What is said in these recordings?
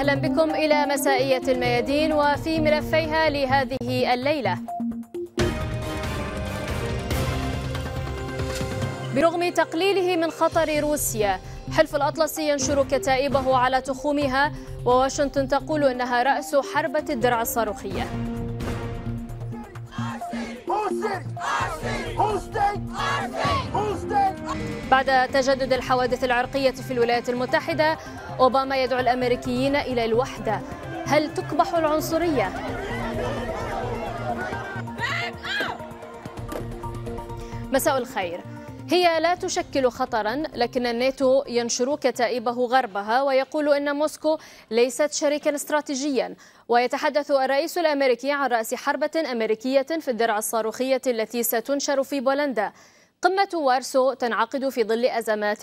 أهلا بكم إلى مسائية الميادين وفي ملفيها لهذه الليلة برغم تقليله من خطر روسيا حلف الاطلسي ينشر كتائبه على تخومها وواشنطن تقول أنها رأس حربة الدرع الصاروخية بعد تجدد الحوادث العرقية في الولايات المتحدة أوباما يدعو الأمريكيين إلى الوحدة هل تكبح العنصرية؟ مساء الخير هي لا تشكل خطرا لكن الناتو ينشر كتائبه غربها ويقول ان موسكو ليست شريكا استراتيجيا ويتحدث الرئيس الأمريكي عن رأس حربة أمريكية في الدرع الصاروخية التي ستنشر في بولندا قمة وارسو تنعقد في ظل أزمات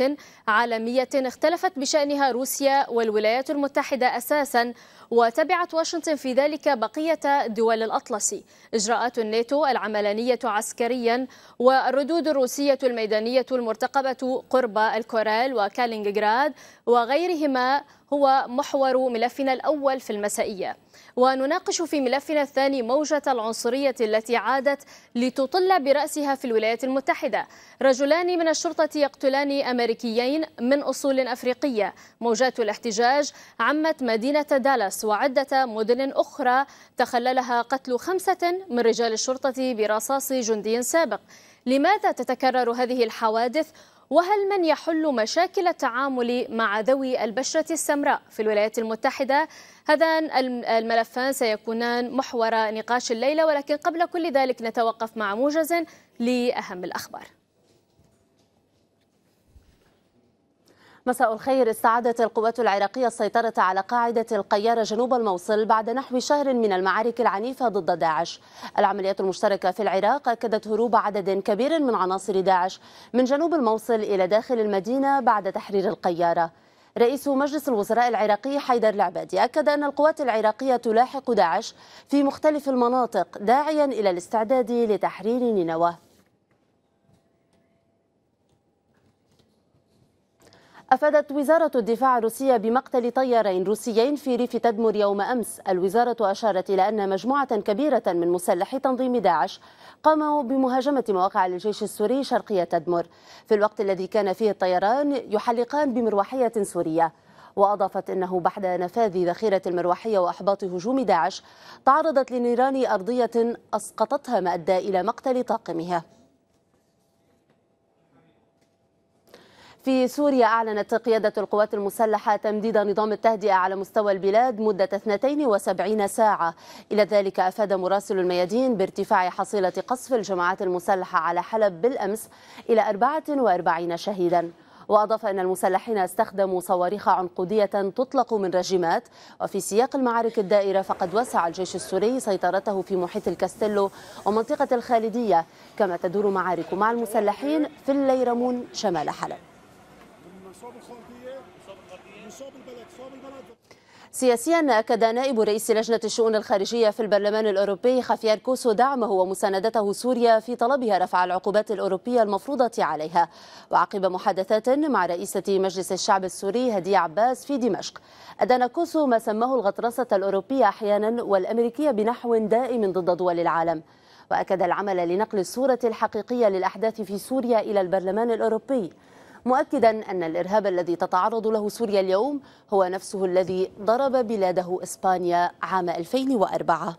عالمية اختلفت بشأنها روسيا والولايات المتحدة أساسا وتبعت واشنطن في ذلك بقية دول الأطلسي إجراءات الناتو العملانية عسكريا والردود الروسية الميدانية المرتقبة قرب الكورال وكالينغراد وغيرهما هو محور ملفنا الأول في المسائية ونناقش في ملفنا الثاني موجة العنصرية التي عادت لتطل برأسها في الولايات المتحدة رجلان من الشرطة يقتلان أمريكيين من أصول أفريقية موجات الاحتجاج عمت مدينة دالاس وعدة مدن أخرى تخللها قتل خمسة من رجال الشرطة برصاص جندي سابق لماذا تتكرر هذه الحوادث وهل من يحل مشاكل التعامل مع ذوي البشرة السمراء في الولايات المتحدة؟ هذان الملفان سيكونان محور نقاش الليلة ولكن قبل كل ذلك نتوقف مع موجز لأهم الأخبار مساء الخير استعادت القوات العراقية السيطرة على قاعدة القيارة جنوب الموصل بعد نحو شهر من المعارك العنيفة ضد داعش العمليات المشتركة في العراق أكدت هروب عدد كبير من عناصر داعش من جنوب الموصل إلى داخل المدينة بعد تحرير القيارة رئيس مجلس الوزراء العراقي حيدر العبادي أكد أن القوات العراقية تلاحق داعش في مختلف المناطق داعيا إلى الاستعداد لتحرير نينوى أفادت وزارة الدفاع الروسية بمقتل طيارين روسيين في ريف تدمر يوم أمس الوزارة أشارت إلى أن مجموعة كبيرة من مسلحي تنظيم داعش قاموا بمهاجمة مواقع للجيش السوري شرقية تدمر في الوقت الذي كان فيه الطيران يحلقان بمروحية سورية وأضافت أنه بعد نفاذ ذخيرة المروحية وإحباط هجوم داعش تعرضت لنيران أرضية أسقطتها ما أدى إلى مقتل طاقمها في سوريا أعلنت قيادة القوات المسلحة تمديد نظام التهدئة على مستوى البلاد مدة 72 ساعة إلى ذلك أفاد مراسل الميادين بارتفاع حصيلة قصف الجماعات المسلحة على حلب بالأمس إلى 44 شهيداً وأضاف أن المسلحين استخدموا صواريخ عنقودية تطلق من رجمات وفي سياق المعارك الدائرة فقد وسع الجيش السوري سيطرته في محيط الكاستيلو ومنطقة الخالدية كما تدور معارك مع المسلحين في الليرمون شمال حلب سياسيا أكد نائب رئيس لجنة الشؤون الخارجية في البرلمان الأوروبي خافيار كوسو دعمه ومساندته سوريا في طلبها رفع العقوبات الأوروبية المفروضة عليها وعقب محادثات مع رئيسة مجلس الشعب السوري هدي عباس في دمشق أدان كوسو ما سماه الغطرسة الأوروبية أحيانا والأمريكية بنحو دائم ضد دول العالم وأكد العمل لنقل الصورة الحقيقية للأحداث في سوريا إلى البرلمان الأوروبي مؤكدا أن الإرهاب الذي تتعرض له سوريا اليوم هو نفسه الذي ضرب بلاده إسبانيا عام 2004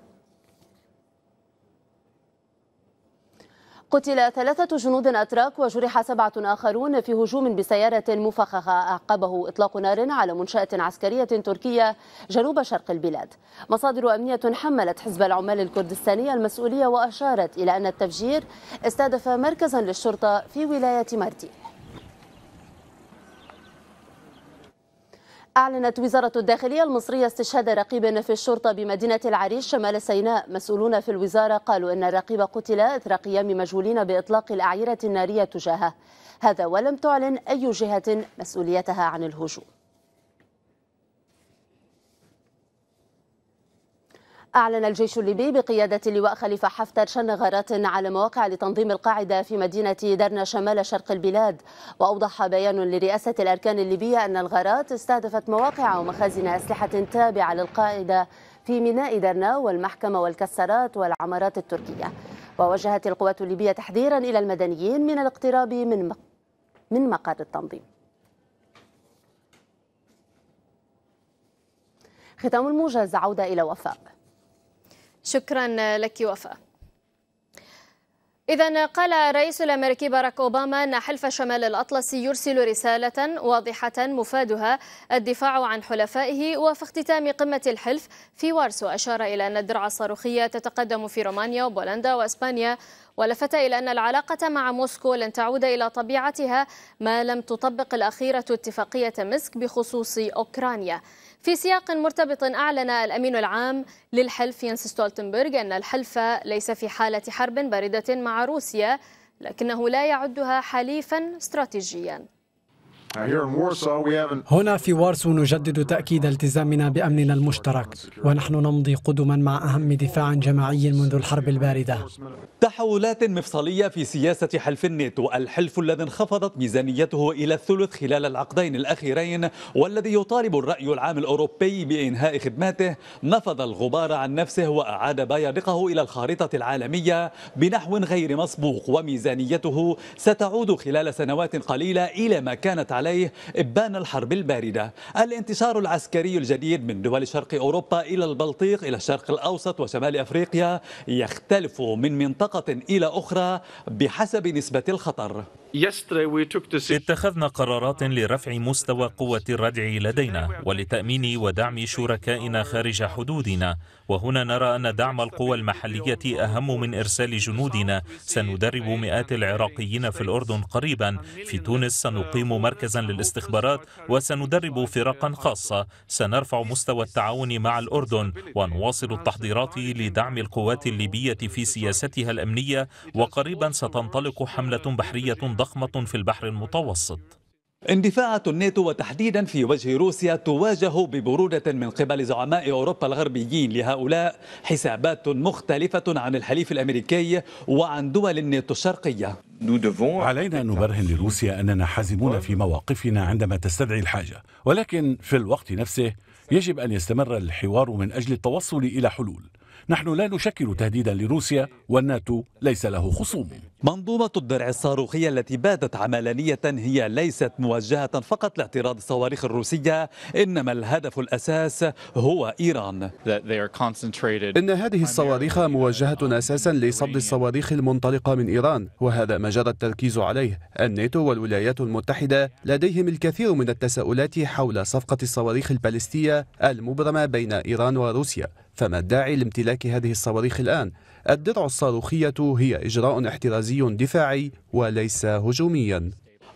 قتل ثلاثة جنود أتراك وجرح سبعة آخرون في هجوم بسيارة مفخخة أعقبه إطلاق نار على منشأة عسكرية تركية جنوب شرق البلاد مصادر أمنية حملت حزب العمال الكردستاني المسؤولية وأشارت إلى أن التفجير استهدف مركزا للشرطة في ولاية مردي أعلنت وزارة الداخلية المصرية استشهاد رقيب في الشرطة بمدينة العريش شمال سيناء مسؤولون في الوزارة قالوا أن الرقيب قتل إثر قيام مجهولين بإطلاق الأعيرة النارية تجاهه هذا ولم تعلن أي جهة مسؤوليتها عن الهجوم أعلن الجيش الليبي بقيادة اللواء خليفة حفتر شن غارات على مواقع لتنظيم القاعدة في مدينة درنا شمال شرق البلاد وأوضح بيان لرئاسة الأركان الليبية أن الغارات استهدفت مواقع ومخازن أسلحة تابعة للقاعدة في ميناء درنا والمحكمة والكسرات والعمارات التركية ووجهت القوات الليبية تحذيرا إلى المدنيين من الاقتراب من من مقر التنظيم ختام الموجز عودة إلى وفاء شكرا لك وفاء إذا قال الرئيس الأمريكي باراك أوباما أن حلف شمال الأطلسي يرسل رسالة واضحة مفادها الدفاع عن حلفائه وفي اختتام قمة الحلف في وارسو أشار إلى أن الدرع الصاروخية تتقدم في رومانيا وبولندا وأسبانيا ولفت إلى أن العلاقة مع موسكو لن تعود إلى طبيعتها ما لم تطبق الأخيرة اتفاقية مسك بخصوص أوكرانيا في سياق مرتبط أعلن الأمين العام للحلف ينس ستولتنبرغ أن الحلف ليس في حالة حرب باردة مع روسيا لكنه لا يعدها حليفا استراتيجيا هنا في وارسو نجدد تأكيد التزامنا بأمننا المشترك ونحن نمضي قدما مع أهم دفاع جماعي منذ الحرب الباردة تحولات مفصلية في سياسة حلف الناتو الحلف الذي انخفضت ميزانيته إلى الثلث خلال العقدين الأخيرين والذي يطالب الرأي العام الأوروبي بإنهاء خدماته نفض الغبار عن نفسه وأعاد بيادقه إلى الخارطة العالمية بنحو غير مسبوق وميزانيته ستعود خلال سنوات قليلة إلى ما كانت عليه إبان الحرب الباردة الانتصار العسكري الجديد من دول شرق أوروبا إلى البلطيق إلى الشرق الأوسط وشمال أفريقيا يختلف من منطقة إلى أخرى بحسب نسبة الخطر اتخذنا قرارات لرفع مستوى قوة الردع لدينا ولتأمين ودعم شركائنا خارج حدودنا وهنا نرى أن دعم القوى المحلية أهم من إرسال جنودنا سندرب مئات العراقيين في الأردن قريبا في تونس سنقيم مركز مركزا للاستخبارات وسندرب فرقا خاصة سنرفع مستوى التعاون مع الأردن ونواصل التحضيرات لدعم القوات الليبية في سياستها الأمنية وقريبا ستنطلق حملة بحرية ضخمة في البحر المتوسط اندفاعات الناتو وتحديدا في وجه روسيا تواجه ببرودة من قبل زعماء أوروبا الغربيين لهؤلاء حسابات مختلفة عن الحليف الأمريكي وعن دول الناتو الشرقية علينا أن نبرهن لروسيا أننا حازمون في مواقفنا عندما تستدعي الحاجة ولكن في الوقت نفسه يجب أن يستمر الحوار من أجل التوصل إلى حلول نحن لا نشكل تهديدا لروسيا والناتو ليس له خصوم منظومة الدرع الصاروخية التي باتت عملانية هي ليست موجهة فقط لاعتراض الصواريخ الروسية إنما الهدف الأساس هو إيران إن هذه الصواريخ موجهة أساسا لصد الصواريخ المنطلقة من إيران وهذا ما جرى التركيز عليه الناتو والولايات المتحدة لديهم الكثير من التساؤلات حول صفقة الصواريخ البالستية المبرمة بين إيران وروسيا فما الداعي لامتلاك هذه الصواريخ الآن الدرع الصاروخية هي إجراء احترازي دفاعي وليس هجوميا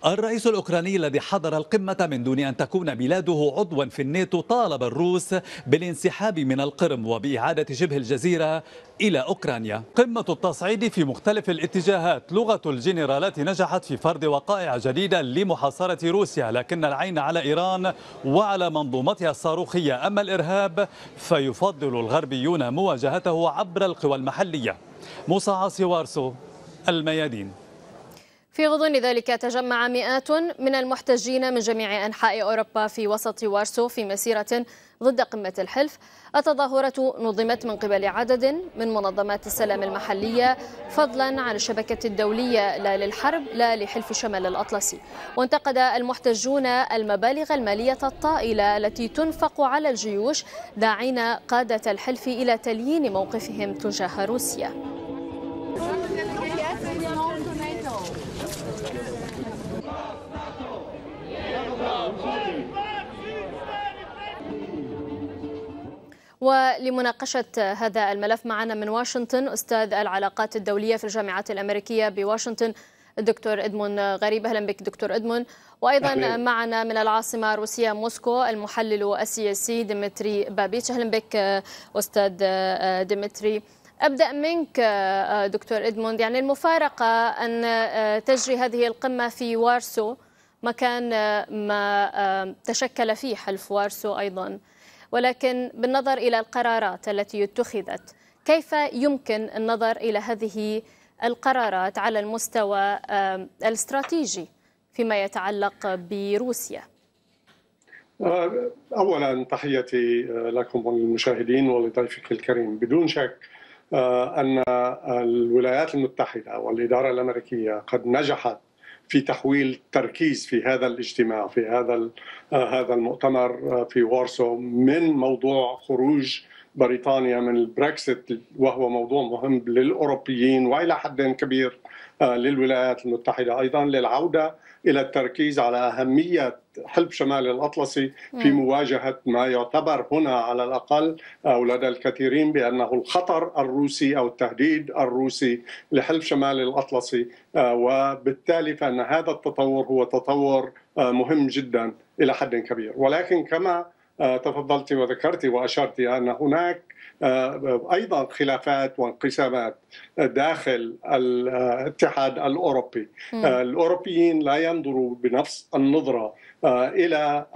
الرئيس الأوكراني الذي حضر القمة من دون أن تكون بلاده عضوا في الناتو طالب الروس بالانسحاب من القرم وبإعادة شبه الجزيرة إلى أوكرانيا قمة التصعيد في مختلف الاتجاهات لغة الجنرالات نجحت في فرض وقائع جديدة لمحاصرة روسيا لكن العين على إيران وعلى منظومتها الصاروخية أما الإرهاب فيفضل الغربيون مواجهته عبر القوى المحلية عاصي وارسو الميادين في غضون ذلك تجمع مئات من المحتجين من جميع أنحاء أوروبا في وسط وارسو في مسيرة ضد قمة الحلف التظاهرة نظمت من قبل عدد من منظمات السلام المحلية فضلا عن الشبكة الدولية لا للحرب لا لحلف شمال الأطلسي وانتقد المحتجون المبالغ المالية الطائلة التي تنفق على الجيوش داعين قادة الحلف إلى تليين موقفهم تجاه روسيا ولمناقشة هذا الملف معنا من واشنطن أستاذ العلاقات الدولية في الجامعات الأمريكية بواشنطن الدكتور ادمون غريب اهلا بك دكتور ادمون وايضا أهلين. معنا من العاصمه الروسيه موسكو المحلل السياسي ديمتري بابيتش اهلا بك استاذ آه، ديمتري ابدا منك آه، دكتور ادموند يعني المفارقه ان آه، تجري هذه القمه في وارسو مكان ما تشكل فيه حلف وارسو ايضا ولكن بالنظر إلى القرارات التي اتخذت كيف يمكن النظر إلى هذه القرارات على المستوى الاستراتيجي فيما يتعلق بروسيا آه، اولا تحيتي آه، لكم وللمشاهدين ولضيفك الكريم بدون شك آه، ان الولايات المتحده والاداره الامريكيه قد نجحت في تحويل تركيز في هذا الاجتماع في هذا آه، هذا المؤتمر آه، في وارسو من موضوع خروج بريطانيا من البريكسيت وهو موضوع مهم للاوروبيين والى حد كبير آه، للولايات المتحدة أيضا للعودة إلى التركيز على أهمية حلف شمال الأطلسي في مواجهة ما يعتبر هنا على الأقل آه، أو لدى الكثيرين بأنه الخطر الروسي أو التهديد الروسي لحلف شمال الأطلسي آه، وبالتالي فأن هذا التطور هو تطور مهم جدا إلى حد كبير ولكن كما آه، تفضلت وذكرت واشرت ان هناك آه، آه، ايضا خلافات وانقسامات داخل الاتحاد الاوروبي الاوروبيين لا ينظروا بنفس النظره الى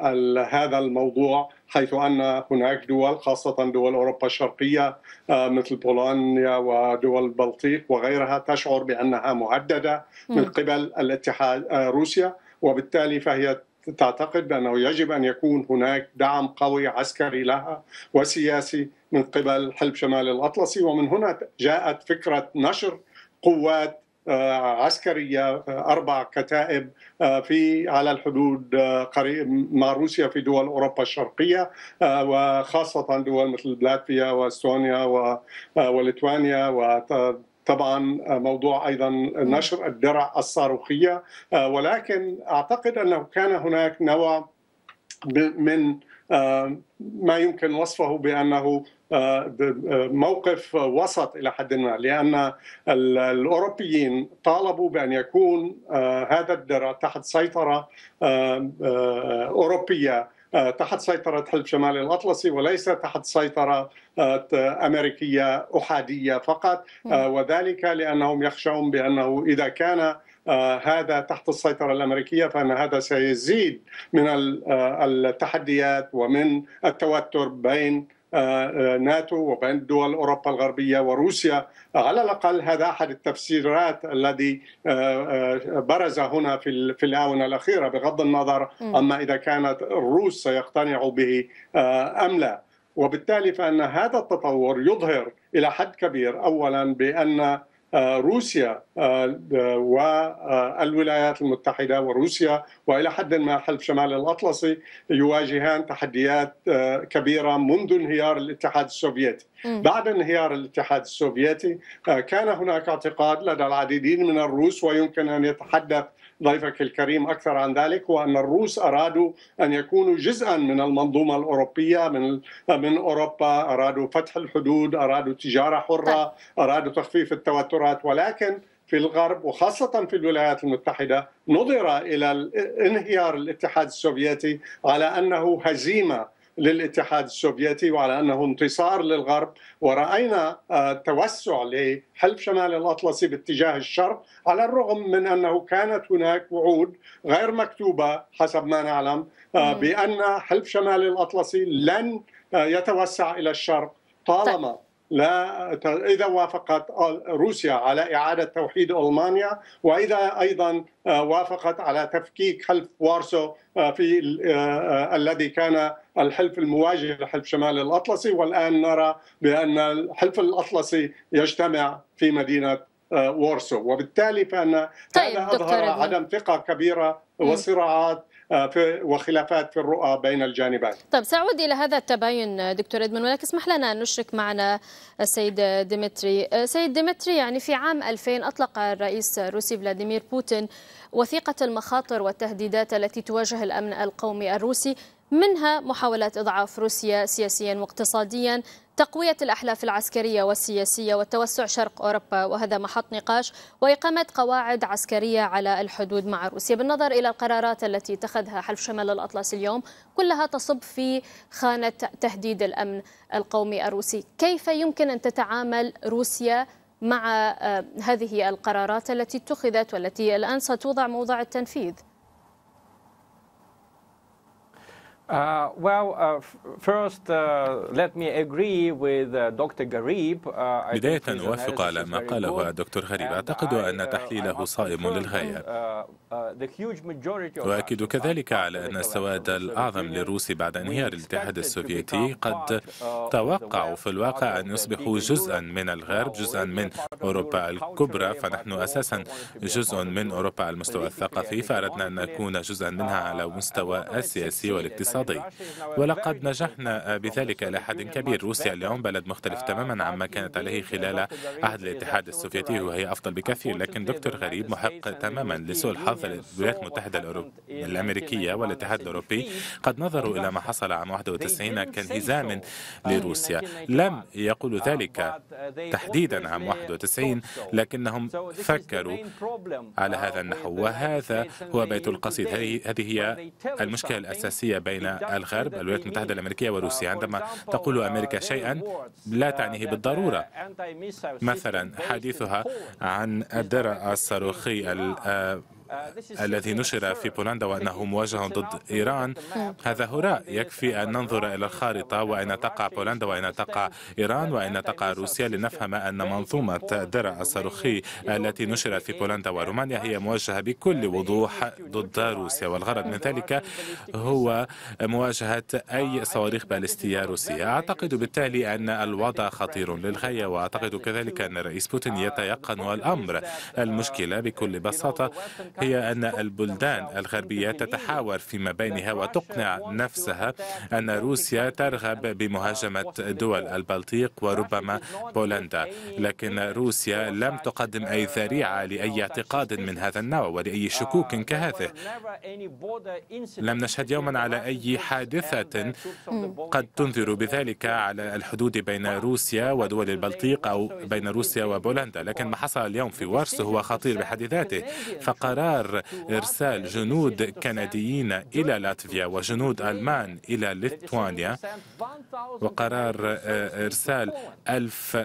هذا الموضوع حيث ان هناك دول خاصه دول اوروبا الشرقيه مثل بولونيا ودول البلطيق وغيرها تشعر بانها مهدده من قبل الاتحاد روسيا وبالتالي فهي تعتقد بأنه يجب أن يكون هناك دعم قوي عسكري لها وسياسي من قبل حلب شمال الأطلسي ومن هنا جاءت فكرة نشر قوات آه، عسكرية آه، أربع كتائب آه، في على الحدود قريب مع روسيا في دول أوروبا الشرقية وخاصة دول مثل لاتفيا واستونيا وليتوانيا طبعا آه، موضوع ايضا نشر الدرع الصاروخيه آه، ولكن اعتقد انه كان هناك نوع من آه، ما يمكن وصفه بانه موقف وسط الى حد ما لان الاوروبيين طالبوا بان يكون هذا الدرع تحت سيطره اوروبيه آه، تحت سيطرة حلف شمال الأطلسي وليس تحت سيطرة آه، أمريكية أحادية فقط آه، نعم. وذلك لأنهم يخشون بأنه إذا كان هذا تحت السيطرة الأمريكية فإن هذا سيزيد من التحديات ومن التوتر بين آه، آه، ناتو وبين دول اوروبا الغربيه وروسيا على الاقل هذا احد التفسيرات الذي آه، برز هنا في في الاونه الاخيره بغض النظر اما اذا كانت الروس سيقتنعوا به ام لا وبالتالي فان هذا التطور يظهر الى حد كبير اولا بان آه، روسيا آه، آه، والولايات المتحدة وروسيا وإلى حد ما حلف شمال الأطلسي يواجهان تحديات كبيرة منذ انهيار الاتحاد السوفيتي بعد انهيار الاتحاد السوفيتي كان هناك اعتقاد لدى العديدين من الروس ويمكن أن يتحدث ضيفك الكريم أكثر عن ذلك وأن الروس أرادوا أن يكونوا جزءا من المنظومة الأوروبية من من أوروبا أرادوا فتح الحدود أرادوا تجارة حرة طيب. أرادوا تخفيف التوترات ولكن في الغرب وخاصة في الولايات المتحدة نظر إلى انهيار الاتحاد السوفيتي على أنه هزيمة للاتحاد السوفيتي وعلى انه انتصار للغرب وراينا آه، توسع لحلف شمال الاطلسي باتجاه الشرق على الرغم من انه كانت هناك وعود غير مكتوبه حسب ما نعلم آه، بان حلف شمال الاطلسي لن آه، يتوسع الى الشرق طالما طيب. لا اذا وافقت روسيا على اعاده توحيد المانيا واذا ايضا وافقت على تفكيك حلف وارسو آه، في آه، آه، الذي كان الحلف المواجه لحلف شمال الاطلسي والان نرى بان الحلف الاطلسي يجتمع في مدينه وارسو وبالتالي فان طيب هذا اظهر عدم ثقه كبيره وصراعات آه، وخلافات في الرؤى بين الجانبين طيب سأعود إلى هذا التباين دكتور إدمن ولكن اسمح لنا أن نشرك معنا السيد ديمتري آه، سيد ديمتري يعني في عام 2000 أطلق الرئيس الروسي فلاديمير بوتين وثيقة المخاطر والتهديدات التي تواجه الأمن القومي الروسي منها محاولات إضعاف روسيا سياسيا واقتصاديا تقوية الأحلاف العسكرية والسياسية والتوسع شرق أوروبا وهذا محط نقاش وإقامة قواعد عسكرية على الحدود مع روسيا بالنظر إلى القرارات التي اتخذها حلف شمال الأطلسي اليوم كلها تصب في خانة تهديد الأمن القومي الروسي كيف يمكن أن تتعامل روسيا مع آه، هذه القرارات التي اتخذت والتي الآن ستوضع موضع التنفيذ Uh, well, uh, first, uh, let me agree with uh, Dr. Garib. Uh, بداية أوافق على ما قاله الدكتور غريب أعتقد أن uh, تحليله صائم للغاية أؤكد كذلك على أن السواد الأعظم للروس بعد انهيار الاتحاد السوفيتي قد توقعوا في الواقع أن يصبحوا جزءا من الغرب جزءا من أوروبا الكبرى فنحن أساسا جزء من أوروبا على المستوى الثقافي فأردنا أن نكون جزءا منها على المستوى السياسي والاقتصادي الاقتصادي ولقد نجحنا بذلك إلى حد كبير روسيا اليوم بلد مختلف تماما عما كانت عليه خلال عهد الاتحاد السوفيتي وهي أفضل بكثير لكن دكتور غريب محق تماما لسوء الحظ الولايات المتحدة الأمريكية والاتحاد الأوروبي قد نظروا إلى ما حصل عام 91 كانهزام لروسيا لم يقولوا ذلك تحديدا عام 91 لكنهم فكروا على هذا النحو وهذا هو بيت القصيد هذه هي المشكلة الأساسية بين الغرب الولايات المتحدة الأمريكية وروسيا عندما تقول أمريكا شيئا لا تعنيه بالضرورة مثلا حديثها عن الدرع الصاروخي آه، الذي نشر في بولندا وأنه مواجه ضد إيران هذا هراء يكفي أن ننظر إلى الخارطة وأين تقع بولندا وأين تقع إيران وأين تقع روسيا لنفهم أن منظومة درع الصاروخي التي نشرت في بولندا ورومانيا هي مواجهة بكل وضوح ضد روسيا والغرض من ذلك هو مواجهة أي صواريخ باليستية روسية أعتقد بالتالي أن الوضع خطير للغاية وأعتقد كذلك أن الرئيس بوتين يتيقن الأمر المشكلة بكل بساطة هي أن البلدان الغربية تتحاور فيما بينها وتقنع نفسها أن روسيا ترغب بمهاجمة دول البلطيق وربما بولندا لكن روسيا لم تقدم أي ذريعة لأي اعتقاد من هذا النوع ولأي ah, شكوك كهذه لم نشهد يوما على أي حادثة hmm. قد تنذر بذلك على الحدود بين روسيا ودول البلطيق أو بين روسيا وبولندا لكن ما حصل اليوم في وارسو هو خطير بحد ذاته فقرار قرار إرسال جنود كنديين إلى لاتفيا وجنود ألمان إلى ليتوانيا وقرار آه، إرسال ألف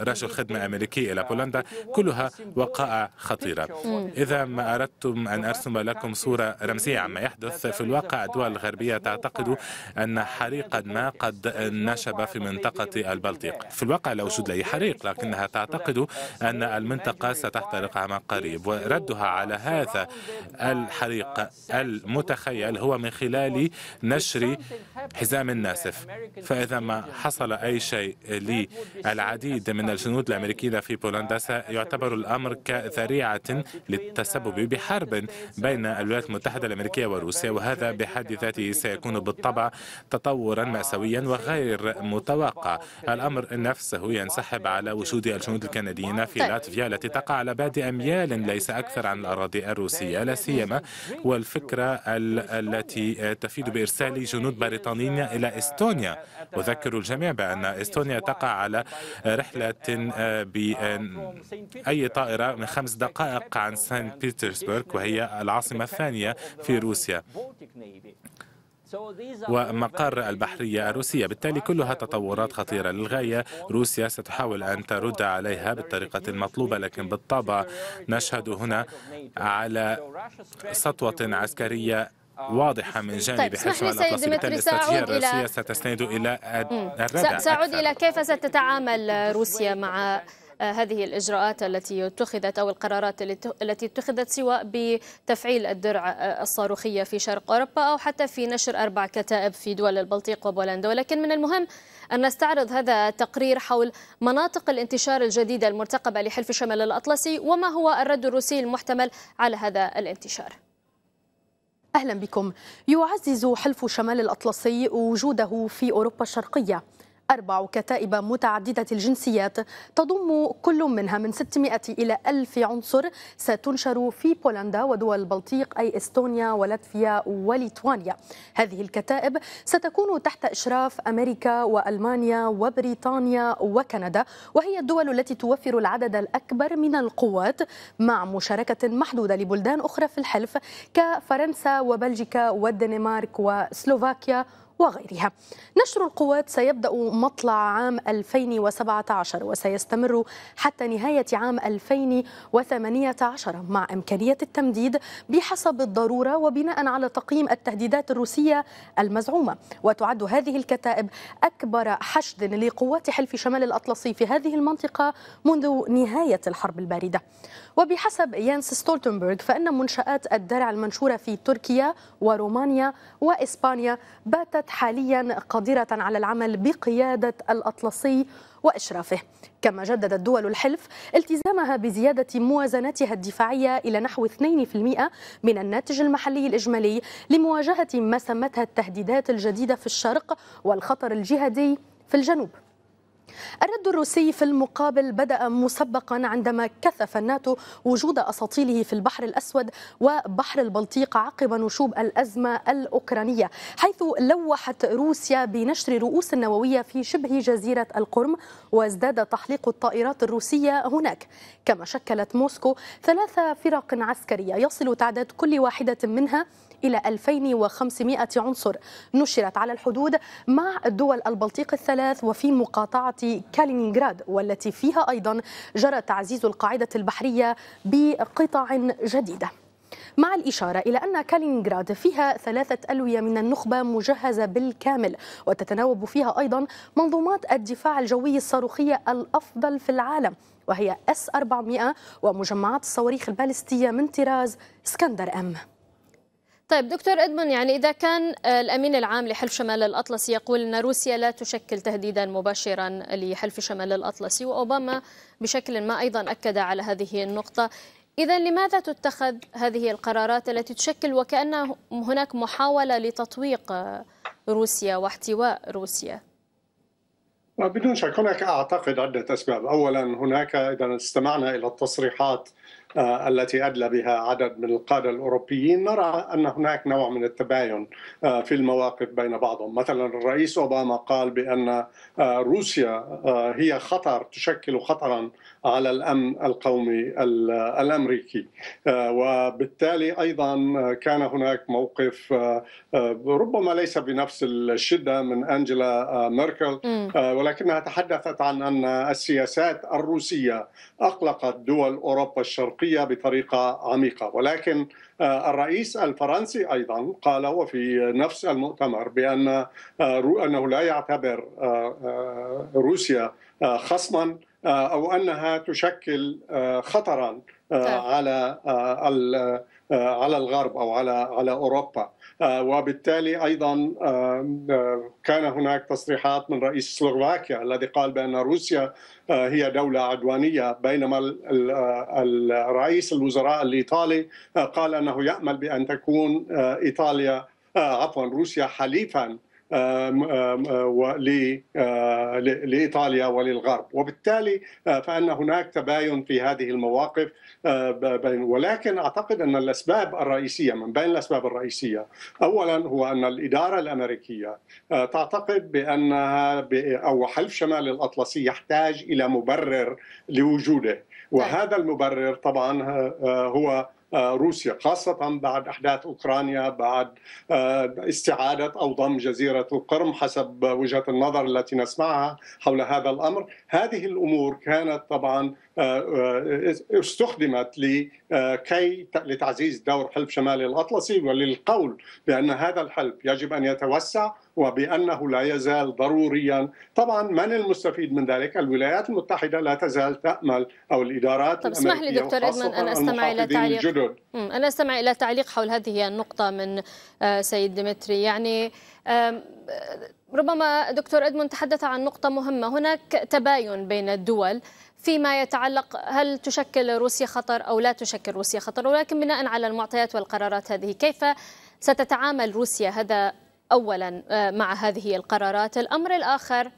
رجل خدمة أمريكي إلى بولندا كلها وقائع خطيرة إذا ما أردتم أن أرسم لكم صورة رمزية عما يحدث في الواقع الدول الغربية تعتقد أن حريقا ما قد نشب في منطقة البلطيق في الواقع لا وجود لأي حريق لكنها تعتقد أن المنطقة ستحترق عما قريب وردها على هذا الثلاثة الحريق المتخيل هو من خلال نشر حزام الناسف فإذا ما حصل أي شيء للعديد من الجنود الأمريكيين في بولندا سيعتبر الأمر كذريعة للتسبب بحرب بين الولايات المتحدة الأمريكية وروسيا وهذا بحد ذاته سيكون بالطبع تطورا مأساويا وغير متوقع الأمر نفسه ينسحب على وجود الجنود الكنديين في طيب. لاتفيا التي تقع على بادئ أميال ليس أكثر عن الأراضي الروسية لا سيما والفكرة التي تفيد بإرسال جنود بريطانيين إلى إستونيا أذكر الجميع بأن إستونيا تقع على رحلة آه، بأي طائرة من خمس دقائق عن سان بيترسبورغ وهي العاصمة الثانية في روسيا ومقر البحرية الروسية بالتالي كلها تطورات خطيرة للغاية روسيا ستحاول أن ترد عليها بالطريقة المطلوبة لكن بالطبع نشهد هنا على سطوة عسكرية واضحة من جانب طيب حلف الأطلس بالتالي الاستراتيجية الروسية ستستند إلى الردع سأعود إلى كيف ستتعامل روسيا مع هذه الإجراءات التي اتخذت أو القرارات التي اتخذت سواء بتفعيل الدرع الصاروخية في شرق أوروبا أو حتى في نشر أربع كتائب في دول البلطيق وبولندا ولكن من المهم أن نستعرض هذا التقرير حول مناطق الانتشار الجديدة المرتقبة لحلف شمال الأطلسي وما هو الرد الروسي المحتمل على هذا الانتشار أهلا بكم يعزز حلف شمال الأطلسي وجوده في أوروبا الشرقية أربع كتائب متعددة الجنسيات تضم كل منها من 600 إلى 1000 عنصر ستنشر في بولندا ودول البلطيق أي إستونيا ولاتفيا وليتوانيا هذه الكتائب ستكون تحت إشراف أمريكا وألمانيا وبريطانيا وكندا وهي الدول التي توفر العدد الأكبر من القوات مع مشاركة محدودة لبلدان أخرى في الحلف كفرنسا وبلجيكا والدنمارك وسلوفاكيا وغيرها نشر القوات سيبدأ مطلع عام 2017 وسيستمر حتى نهاية عام 2018 مع إمكانية التمديد بحسب الضرورة وبناء على تقييم التهديدات الروسية المزعومة وتعد هذه الكتائب أكبر حشد لقوات حلف شمال الأطلسي في هذه المنطقة منذ نهاية الحرب الباردة وبحسب يانس ستولتنبرغ فإن منشآت الدرع المنشورة في تركيا ورومانيا وإسبانيا باتت حاليا قادرة على العمل بقيادة الأطلسي وإشرافه كما جددت دول الحلف التزامها بزيادة موازنتها الدفاعية إلى نحو 2% من الناتج المحلي الإجمالي لمواجهة ما سمتها التهديدات الجديدة في الشرق والخطر الجهادي في الجنوب الرد الروسي في المقابل بدأ مسبقا عندما كثف الناتو وجود أساطيله في البحر الأسود وبحر البلطيق عقب نشوب الأزمة الأوكرانية حيث لوحت روسيا بنشر رؤوس نووية في شبه جزيرة القرم وازداد تحليق الطائرات الروسية هناك كما شكلت موسكو ثلاث فرق عسكرية يصل تعداد كل واحدة منها إلى 2500 عنصر نشرت على الحدود مع دول البلطيق الثلاث وفي مقاطعة كالينينغراد والتي فيها أيضا جرى تعزيز القاعدة البحرية بقطع جديدة مع الإشارة إلى أن كالينغراد فيها ثلاثة ألوية من النخبة مجهزة بالكامل وتتناوب فيها أيضا منظومات الدفاع الجوي الصاروخية الأفضل في العالم وهي S-400 ومجمعات الصواريخ البالستية من طراز اسكندر أم طيب دكتور ادمون يعني اذا كان آه، الامين العام لحلف شمال الاطلسي يقول ان روسيا لا تشكل تهديدا مباشرا لحلف شمال الاطلسي واوباما بشكل ما ايضا اكد على هذه النقطه اذا لماذا تتخذ هذه القرارات التي تشكل وكان هناك محاوله لتطويق آه، روسيا واحتواء روسيا آه، بدون شك هناك اعتقد عده اسباب اولا هناك اذا استمعنا الى التصريحات آه، التي أدلى بها عدد من القادة الأوروبيين نرى أن هناك نوع من التباين آه، في المواقف بين بعضهم مثلا الرئيس أوباما قال بأن آه، روسيا هي خطر تشكل خطرا على الأمن القومي الأمريكي وبالتالي أيضا كان هناك موقف ربما ليس بنفس الشدة من أنجلا ميركل ولكنها تحدثت عن أن السياسات الروسية أقلقت دول أوروبا الشرقية الأوروبية بطريقة عميقة ولكن آه، الرئيس الفرنسي أيضا قال وفي نفس المؤتمر بأن آه، أنه لا يعتبر آه، روسيا خصما أو أنها تشكل خطرا نعم. على آه، على الغرب او على على اوروبا آه، وبالتالي ايضا آه، كان هناك تصريحات من رئيس سلوفاكيا الذي قال بان روسيا هي دوله عدوانيه بينما رئيس الوزراء الايطالي قال انه يامل بان تكون ايطاليا عفوا روسيا حليفا آه، آه، لايطاليا وللغرب وبالتالي آه، فان هناك تباين في هذه المواقف ولكن اعتقد ان الاسباب الرئيسيه من بين الاسباب الرئيسيه اولا هو ان الاداره الامريكيه تعتقد بانها او حلف شمال الاطلسي يحتاج الى مبرر لوجوده طيب. وهذا المبرر طبعا هو آه، روسيا خاصة بعد أحداث أوكرانيا بعد آه، استعادة أو ضم جزيرة القرم حسب وجهة النظر التي نسمعها حول هذا الأمر هذه الأمور كانت طبعا آه، آه، استخدمت لكي آه، لتعزيز دور حلف شمال الاطلسي وللقول بان هذا الحلف يجب ان يتوسع وبانه لا يزال ضروريا، طبعا من المستفيد من ذلك؟ الولايات المتحده لا تزال تامل او الادارات طب اسمح لي دكتور ادمن ان استمع الى تعليق الجدد. انا استمع الى تعليق حول هذه النقطه من سيد ديمتري يعني ربما دكتور ادمون تحدث عن نقطة مهمة هناك تباين بين الدول فيما يتعلق هل تشكل روسيا خطر أو لا تشكل روسيا خطر ولكن بناء على المعطيات والقرارات هذه كيف ستتعامل روسيا هذا أولا أه، مع هذه القرارات الأمر الآخر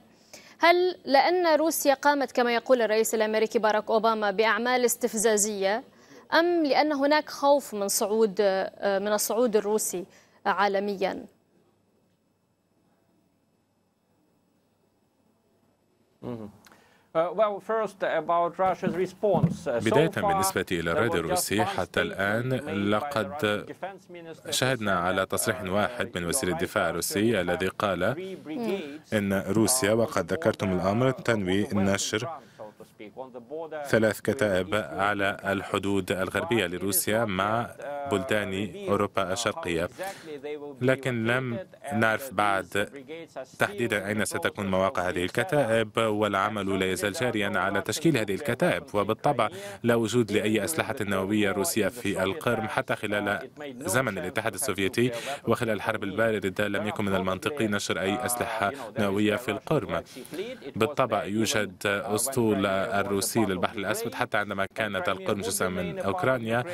هل لأن روسيا قامت كما يقول الرئيس الأمريكي باراك أوباما بأعمال استفزازية أم لأن هناك خوف من صعود أه، من الصعود الروسي عالمياً Uh, uh, بداية بالنسبة إلى الرد الروسي حتى الآن لقد شهدنا على تصريح uh, واحد من وزير الدفاع الروسي الذي قال إن روسيا وقد ذكرتم الأمر تنوي نشر ثلاث كتائب على الحدود الغربية لروسيا مع بلدان أوروبا الشرقية لكن لم نعرف بعد تحديدا أين ستكون مواقع هذه الكتائب والعمل لا يزال جاريا على تشكيل هذه الكتائب وبالطبع لا وجود لأي أسلحة نووية روسية في القرم حتى خلال زمن الاتحاد السوفيتي وخلال الحرب الباردة لم يكن من المنطقي نشر أي أسلحة نووية في القرم بالطبع يوجد أسطول الروسي للبحر الأسود حتى عندما كانت القرم جزءا من أوكرانيا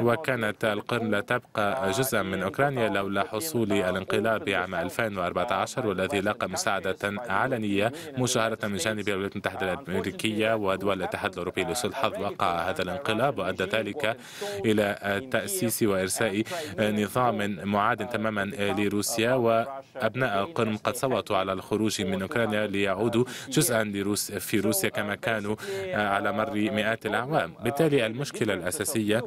وكانت القرم لا تبقى جزءا من أوكرانيا لولا حصول الانقلاب عام 2014 والذي لاقى مساعدة علنية مجاهرة من جانب الولايات المتحدة الأمريكية ودول الاتحاد الأوروبي لسوء الحظ وقع هذا الانقلاب وأدى ذلك إلى تأسيس وإرساء نظام معاد تماما لروسيا وأبناء القرم قد صوتوا على الخروج من أوكرانيا ليعودوا جزءا لروس في روسيا كما كانوا على مر مئات الأعوام بالتالي المشكلة الأساسية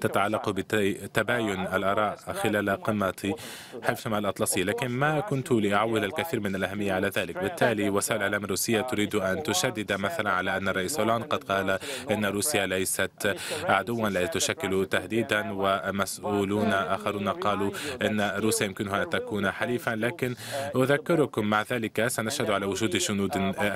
تتعلق بتباين الآراء خلال قمة حلف شمال الأطلسي لكن ما كنت لأعول الكثير من الأهمية على ذلك بالتالي وسائل الإعلام الروسية تريد أن تشدد مثلا على أن الرئيس اولان قد قال أن روسيا ليست عدوا لا تشكل تهديدا ومسؤولون آخرون قالوا أن روسيا يمكنها أن تكون حليفا لكن أذكركم مع ذلك سنشهد على وجود جنود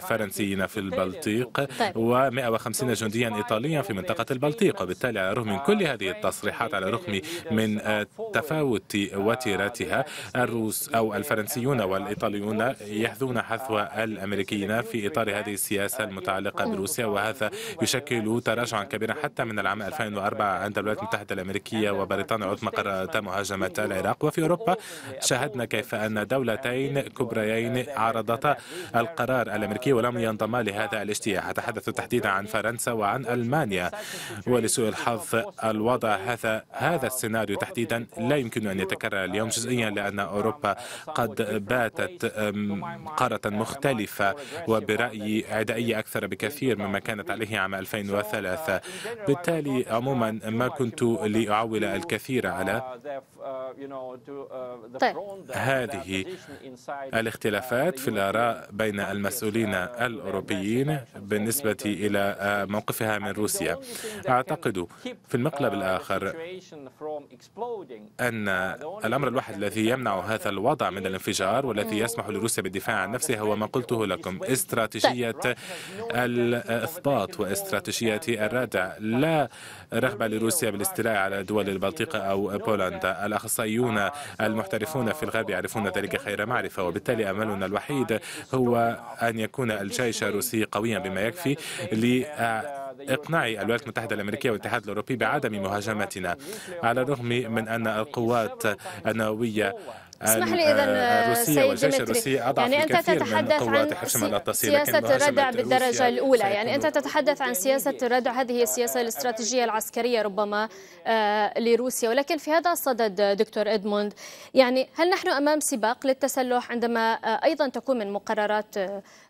فرنسيين في البلطيق طيب. و150 جنديا إيطاليا في منطقة البلطيق وبالتالي بالرغم من كل هذه التصريحات على الرغم من آه، تفاوت وتيرتها الروس أو الفرنسيون والإيطاليون يحذون حذو الأمريكيين في إطار هذه السياسة المتعلقة بروسيا وهذا يشكل تراجعا كبيرا حتى من العام 2004 عند الولايات المتحدة الأمريكية وبريطانيا عندما قررت مهاجمة العراق وفي أوروبا شاهدنا كيف أن دولتين كبريين عارضتا القرار الأمريكي ولم ينضما لهذا الاجتياح تحدثوا تحديدا عن فرنسا وعن ألمانيا ولسوء الحظ الوضع هذا هذا السيناريو تحديدا لا يمكن أن يتكرر اليوم جزئيا لأن أوروبا قد باتت قارة مختلفة وبرأيي عدائية أكثر بكثير مما كانت عليه عام 2003 بالتالي عموما ما كنت لأعول الكثير على Uh, uh, طيب. هذه uh, الاختلافات في الآراء بين المسؤولين الأوروبيين بالنسبة إلى آه، موقفها من روسيا أعتقد في المقلب الآخر أن الأمر الواحد الذي يمنع هذا الوضع من الانفجار والذي يسمح لروسيا بالدفاع عن نفسها هو ما قلته لكم استراتيجية الإثبات واستراتيجية الردع لا رغبة لروسيا بالاستيلاء على دول البلطيق أو بولندا الأخصائيون آه، المحترفون في الغرب يعرفون ذلك خير معرفة وبالتالي أملنا الوحيد هو أن يكون الجيش الروسي قويا بما يكفي إقناع الولايات المتحدة الأمريكية والاتحاد الأوروبي بعدم مهاجمتنا على الرغم من أن القوات النووية اسمح لي اذا آه، آه، سيد والجيش الروسي اضعف يعني انت تتحدث عن سياسه الردع بالدرجه الاولى يعني انت تتحدث عن سياسه الردع هذه السياسه الاستراتيجيه العسكريه ربما آه، لروسيا ولكن في هذا الصدد دكتور ادموند يعني هل نحن امام سباق للتسلح عندما ايضا تكون من مقررات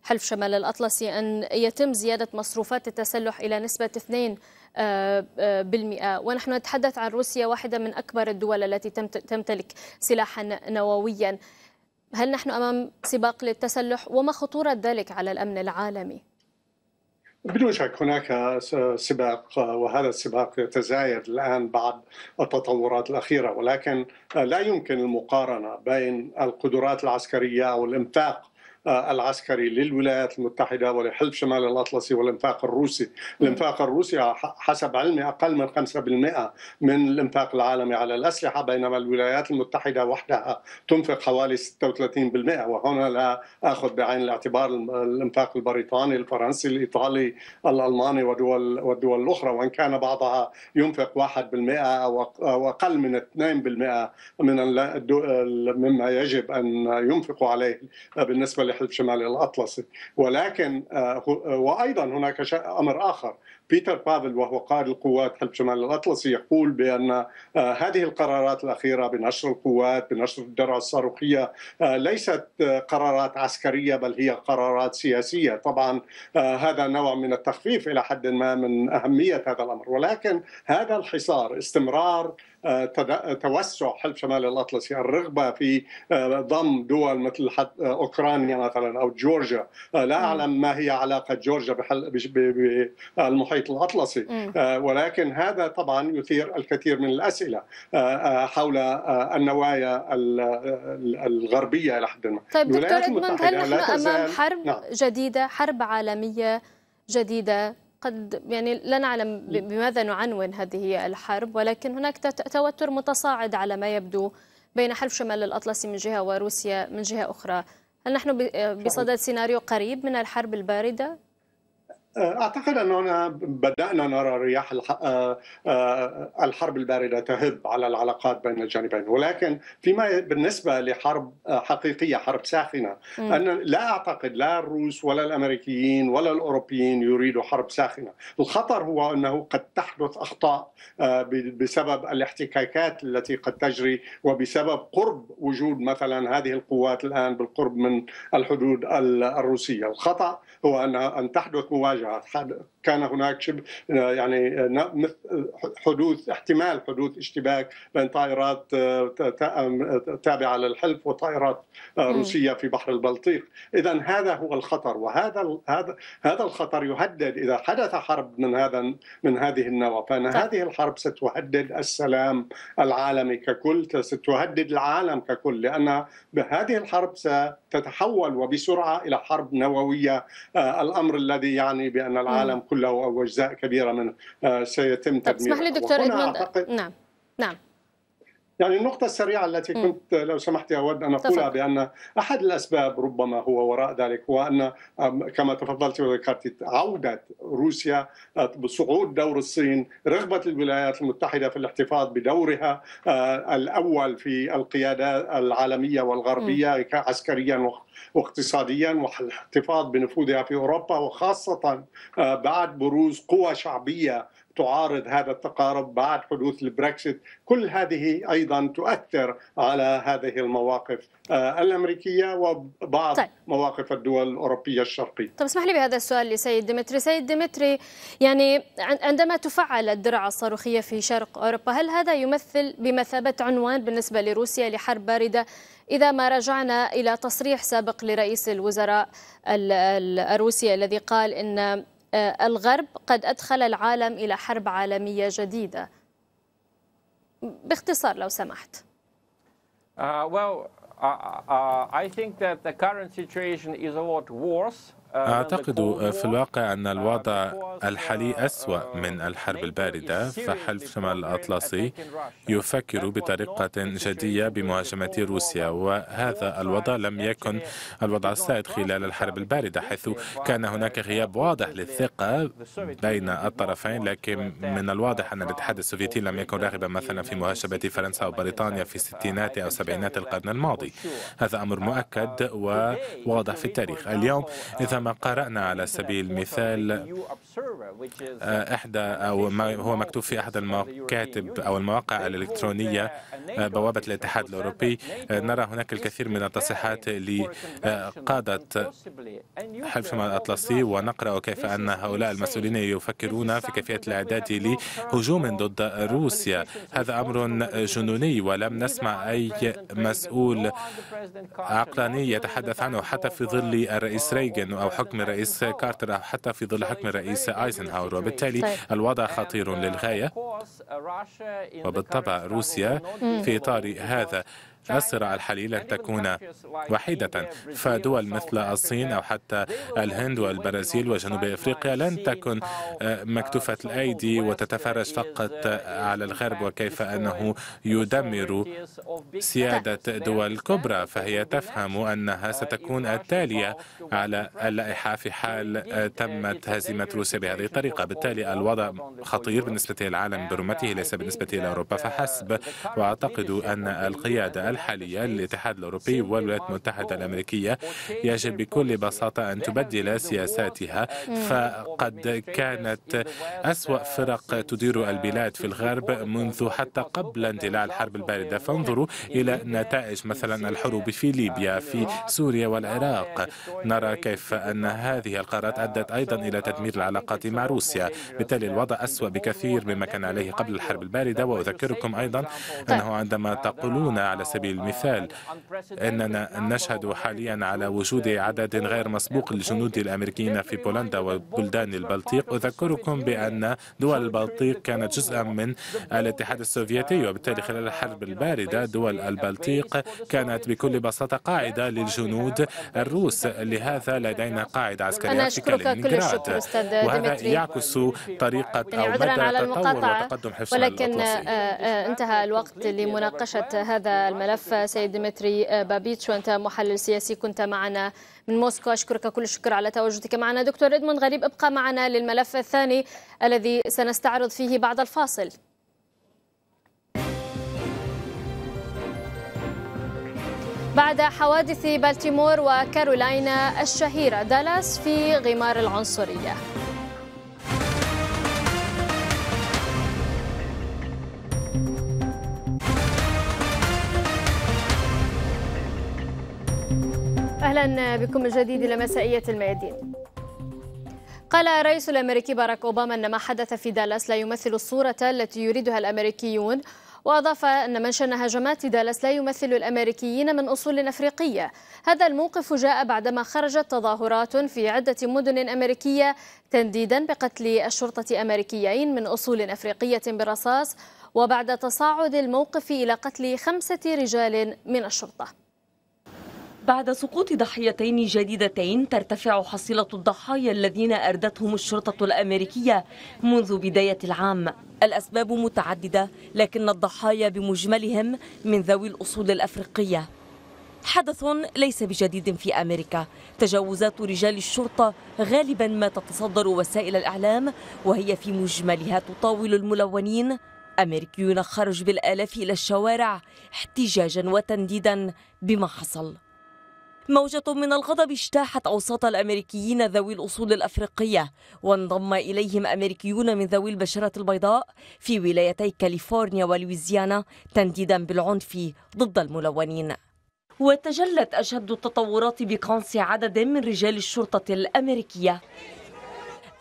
حلف شمال الاطلسي ان يتم زياده مصروفات التسلح الى نسبه 2 آه، آه، بالمئة ونحن نتحدث عن روسيا واحدة من أكبر الدول التي تمتلك سلاحا نوويا هل نحن أمام سباق للتسلح وما خطورة ذلك على الأمن العالمي؟ بدون شك هناك سباق وهذا السباق يتزايد الان بعد التطورات الاخيره ولكن لا يمكن المقارنه بين القدرات العسكريه والانفاق العسكري للولايات المتحده ولحلف شمال الاطلسي والانفاق الروسي، الانفاق الروسي حسب علمي اقل من 5% من الانفاق العالمي على الاسلحه بينما الولايات المتحده وحدها تنفق حوالي 36% وهنا لا اخذ بعين الاعتبار الانفاق البريطاني، الفرنسي، الايطالي، الالماني ودول والدول الاخرى وان كان بعضها ينفق 1% او اقل من 2% من مما يجب ان ينفق عليه بالنسبه حلف شمال الأطلسي ولكن آه، آه، وأيضا هناك أمر آخر بيتر بافل وهو قائد القوات حلف شمال الأطلسي يقول بأن آه، هذه القرارات الأخيرة بنشر القوات بنشر الدرع الصاروخية ليست قرارات عسكرية بل هي قرارات سياسية طبعا هذا نوع من التخفيف إلى حد ما من أهمية هذا الأمر ولكن هذا الحصار استمرار توسع حلف شمال الاطلسي الرغبه في آه، ضم دول مثل آه، اوكرانيا مثلا او جورجيا آه، لا اعلم ما هي علاقه جورجيا بالمحيط الاطلسي ولكن هذا طبعا يثير الكثير من الاسئله حول النوايا الغربيه الى حد ما طيب دكتور ادموند هل نحن امام حرب نعم. جديده حرب عالميه جديده قد يعني لا نعلم بماذا نعنون هذه الحرب ولكن هناك توتر متصاعد على ما يبدو بين حلف شمال الأطلسي من جهة وروسيا من جهة أخرى هل نحن بصدد سيناريو قريب من الحرب الباردة اعتقد اننا بدانا نرى رياح آه، آه، الحرب البارده تهب على العلاقات بين الجانبين ولكن فيما بالنسبه لحرب آه، حقيقيه حرب ساخنه ان لا اعتقد لا الروس ولا الامريكيين ولا الاوروبيين يريدوا حرب ساخنه الخطر هو انه قد تحدث اخطاء بسبب الاحتكاكات التي قد تجري وبسبب قرب وجود مثلا هذه القوات الان بالقرب من الحدود الروسيه الخطا هو ان ان تحدث مواجهه مراجعه كان هناك شبه آه، يعني آه، آه، حدوث احتمال حدوث اشتباك بين طائرات تابعه للحلف وطائرات روسيه في بحر البلطيق، اذا هذا هو الخطر وهذا هذا هذا الخطر يهدد اذا حدث حرب من هذا من هذه النوع فان هذه الحرب ستهدد السلام العالمي ككل ستهدد العالم ككل لان بهذه الحرب ستتحول وبسرعه الى حرب نوويه الامر الذي يعني بان العالم كله او اجزاء كبيره منه آه، سيتم تدميره اسمح لي دكتور ادموند نعم نعم يعني النقطة السريعة التي كنت لو سمحت أود أن أقولها بأن أحد الأسباب ربما هو وراء ذلك هو أن كما تفضلت وذكرت عودة روسيا أه، بصعود دور الصين رغبة الولايات المتحدة في الاحتفاظ بدورها أه، الأول في القيادة العالمية والغربية عسكريا واقتصاديا والاحتفاظ بنفوذها في أوروبا وخاصة أه، بعد بروز قوى شعبية تعارض هذا التقارب بعد حدوث البريكسيت كل هذه أيضا تؤثر على هذه المواقف آه، الأمريكية وبعض طيب. مواقف الدول الأوروبية الشرقية طب اسمح لي بهذا السؤال لسيد ديمتري سيد ديمتري يعني عندما تفعل الدرع الصاروخية في شرق أوروبا هل هذا يمثل بمثابة عنوان بالنسبة لروسيا لحرب باردة إذا ما رجعنا إلى تصريح سابق لرئيس الوزراء الروسي الذي قال إن الغرب قد أدخل العالم إلى حرب عالمية جديدة باختصار لو سمحت uh, well, uh, uh, I think that the current situation is a lot worse أعتقد آه، في آه، الواقع أن الوضع آه، الحالي أسوأ من الحرب الباردة فحلف شمال الأطلسي يفكر بطريقة جدية بمهاجمة روسيا وهذا الوضع لم يكن الوضع السائد خلال الحرب الباردة حيث كان هناك غياب واضح للثقة بين الطرفين لكن من الواضح أن الاتحاد السوفيتي لم يكن راغبا مثلا في مهاجمة فرنسا وبريطانيا في ستينات أو سبعينات القرن الماضي هذا أمر مؤكد وواضح في التاريخ اليوم إذا عندما قرأنا على سبيل المثال آه، إحدى أو ما هو مكتوب في أحد المكاتب أو المواقع الإلكترونية آه، بوابة الاتحاد الأوروبي آه، نرى هناك الكثير من التصريحات لقادة حلف شمال الأطلسي ونقرأ كيف أن هؤلاء المسؤولين يفكرون في كيفية الإعداد لهجوم ضد روسيا هذا أمر جنوني ولم نسمع أي مسؤول عقلاني يتحدث عنه حتى في ظل الرئيس ريغن أو حكم الرئيس كارتر أو حتى في ظل حكم الرئيس آيزنهاور وبالتالي طيب. الوضع خطير للغاية uh, وبالطبع روسيا في إطار هذا الصراع الحالي لن تكون وحيدة فدول مثل الصين أو حتى الهند والبرازيل وجنوب أفريقيا لن تكن آه، uh, مكتوفة الأيدي وتتفرج فقط آه، على الغرب وكيف أنه يدمر سيادة دول كبرى فهي تفهم أنها uh, ستكون التالية على اللائحة في حال آه، تمت هزيمة روسيا بهذه الطريقة بالتالي الوضع خطير بالنسبة للعالم برمته ليس uh, بالنسبة لأوروبا فحسب وأعتقد أن القيادة الحالية للاتحاد الأوروبي والولايات المتحدة الأمريكية يجب بكل بساطة أن تبدل سياساتها فقد كانت أسوأ فرق تدير البلاد في الغرب منذ حتى قبل اندلاع الحرب الباردة فانظروا إلى نتائج مثلا الحروب في ليبيا في سوريا والعراق نرى كيف أن هذه القرارات أدت أيضا إلى تدمير العلاقات مع روسيا بالتالي الوضع أسوأ بكثير مما كان عليه قبل الحرب الباردة وأذكركم أيضا طيب. أنه عندما تقولون على سبيل سبيل المثال أننا نشهد حاليا على وجود عدد غير مسبوق للجنود الأمريكيين في بولندا وبلدان البلطيق أذكركم بأن دول البلطيق كانت جزءا من الاتحاد السوفيتي وبالتالي خلال الحرب الباردة دول البلطيق كانت بكل بساطة قاعدة للجنود الروس لهذا لدينا قاعدة عسكرية في كالينينغراد وهذا يعكس طريقة أو مدى تطور وتقدم حفظ ولكن آه، آه، انتهى الوقت لمناقشة هذا الملف ملف سيد ديمتري آه، بابيتش وانت محلل سياسي كنت معنا من موسكو اشكرك كل الشكر على تواجدك معنا دكتور ادمون غريب ابقى معنا للملف الثاني الذي سنستعرض فيه بعد الفاصل بعد حوادث بالتيمور وكارولاينا الشهيرة دالاس في غمار العنصرية أهلا بكم من جديد إلى مسائية الميادين قال الرئيس الأمريكي باراك أوباما أن ما حدث في دالاس لا يمثل الصورة التي يريدها الأمريكيون وأضاف أن منشن هجمات دالاس لا يمثل الأمريكيين من أصول أفريقية هذا الموقف جاء بعدما خرجت تظاهرات في عدة مدن أمريكية تنديدا بقتل الشرطة أمريكيين من أصول أفريقية بالرصاص وبعد تصاعد الموقف إلى قتل خمسة رجال من الشرطة بعد سقوط ضحيتين جديدتين ترتفع حصيلة الضحايا الذين أردتهم الشرطة الأمريكية منذ بداية العام الأسباب متعددة لكن الضحايا بمجملهم من ذوي الأصول الأفريقية حدث ليس بجديد في أمريكا تجاوزات رجال الشرطة غالبا ما تتصدر وسائل الإعلام وهي في مجملها تطاول الملونين أمريكيون خرج بالآلاف إلى الشوارع احتجاجا وتنديدا بما حصل موجة من الغضب اجتاحت أوساط الأمريكيين ذوي الأصول الأفريقية وانضم إليهم أمريكيون من ذوي البشرة البيضاء في ولايتي كاليفورنيا ولويزيانا تنديدا بالعنف ضد الملونين وتجلت أشد التطورات بقنص عدد من رجال الشرطة الأمريكية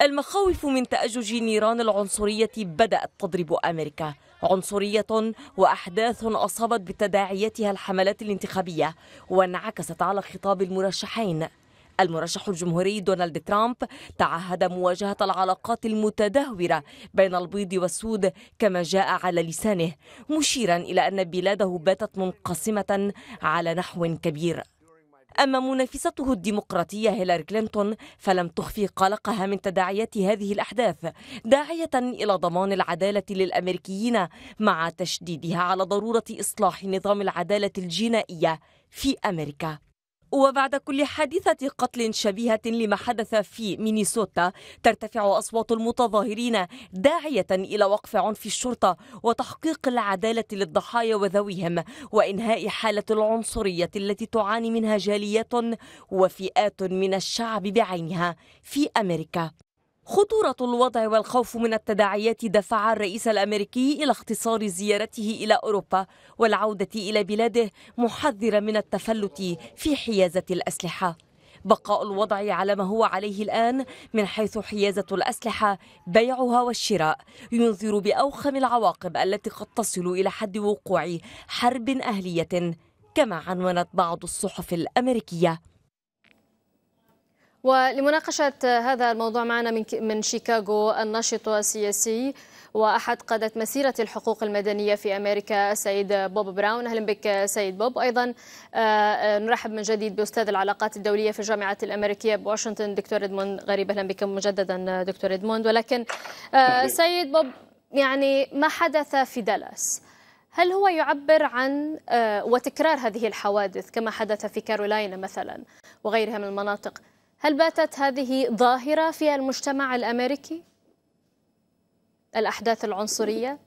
المخاوف من تأجج نيران العنصرية بدأت تضرب أمريكا عنصرية وأحداث أصابت بتداعياتها الحملات الانتخابية وانعكست على خطاب المرشحين المرشح الجمهوري دونالد ترامب تعهد مواجهة العلاقات المتدهورة بين البيض والسود كما جاء على لسانه مشيرا إلى أن بلاده باتت منقسمة على نحو كبير أما منافسته الديمقراطية هيلاري كلينتون فلم تخفي قلقها من تداعيات هذه الأحداث داعية إلى ضمان العدالة للأمريكيين مع تشديدها على ضرورة إصلاح نظام العدالة الجنائية في أمريكا وبعد كل حادثة قتل شبيهة لما حدث في مينيسوتا ترتفع أصوات المتظاهرين داعية إلى وقف عنف الشرطة وتحقيق العدالة للضحايا وذويهم وإنهاء حالة العنصرية التي تعاني منها جاليات وفئات من الشعب بعينها في أمريكا خطورة الوضع والخوف من التداعيات دفع الرئيس الأمريكي إلى اختصار زيارته إلى أوروبا والعودة إلى بلاده محذرا من التفلت في حيازة الأسلحة بقاء الوضع على ما هو عليه الآن من حيث حيازة الأسلحة بيعها والشراء ينذر بأوخم العواقب التي قد تصل إلى حد وقوع حرب أهلية كما عنونت بعض الصحف الأمريكية ولمناقشة هذا الموضوع معنا من من شيكاغو الناشط السياسي وأحد قادة مسيرة الحقوق المدنية في أمريكا السيد بوب براون أهلا بك سيد بوب أيضا آه، آه، نرحب من جديد بأستاذ العلاقات الدولية في الجامعة الأمريكية بواشنطن دكتور إدموند غريب أهلا بك مجددا آه، دكتور إدموند ولكن سيد بوب يعني ما حدث في دالاس هل هو يعبر عن وتكرار هذه الحوادث كما حدث في كارولاينا مثلا وغيرها من المناطق هل باتت هذه ظاهرة في المجتمع الأمريكي؟ الأحداث العنصرية؟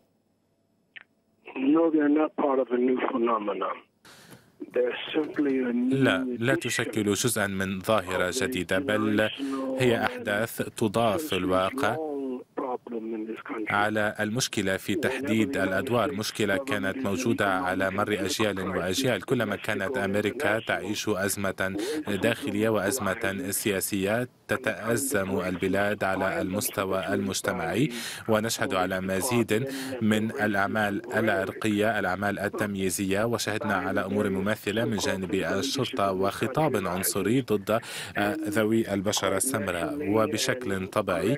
لا لا تشكل جزءا من ظاهرة جديدة بل هي أحداث تضاف في الواقع على المشكلة في تحديد الأدوار مشكلة كانت موجودة على مر أجيال وأجيال كلما كانت أمريكا تعيش أزمة داخلية وأزمة سياسية تتأزم البلاد على المستوى المجتمعي ونشهد على مزيد من الأعمال العرقية الأعمال التمييزية وشهدنا على أمور مماثلة من جانب الشرطة وخطاب عنصري ضد آه، ذوي البشرة السمراء وبشكل طبيعي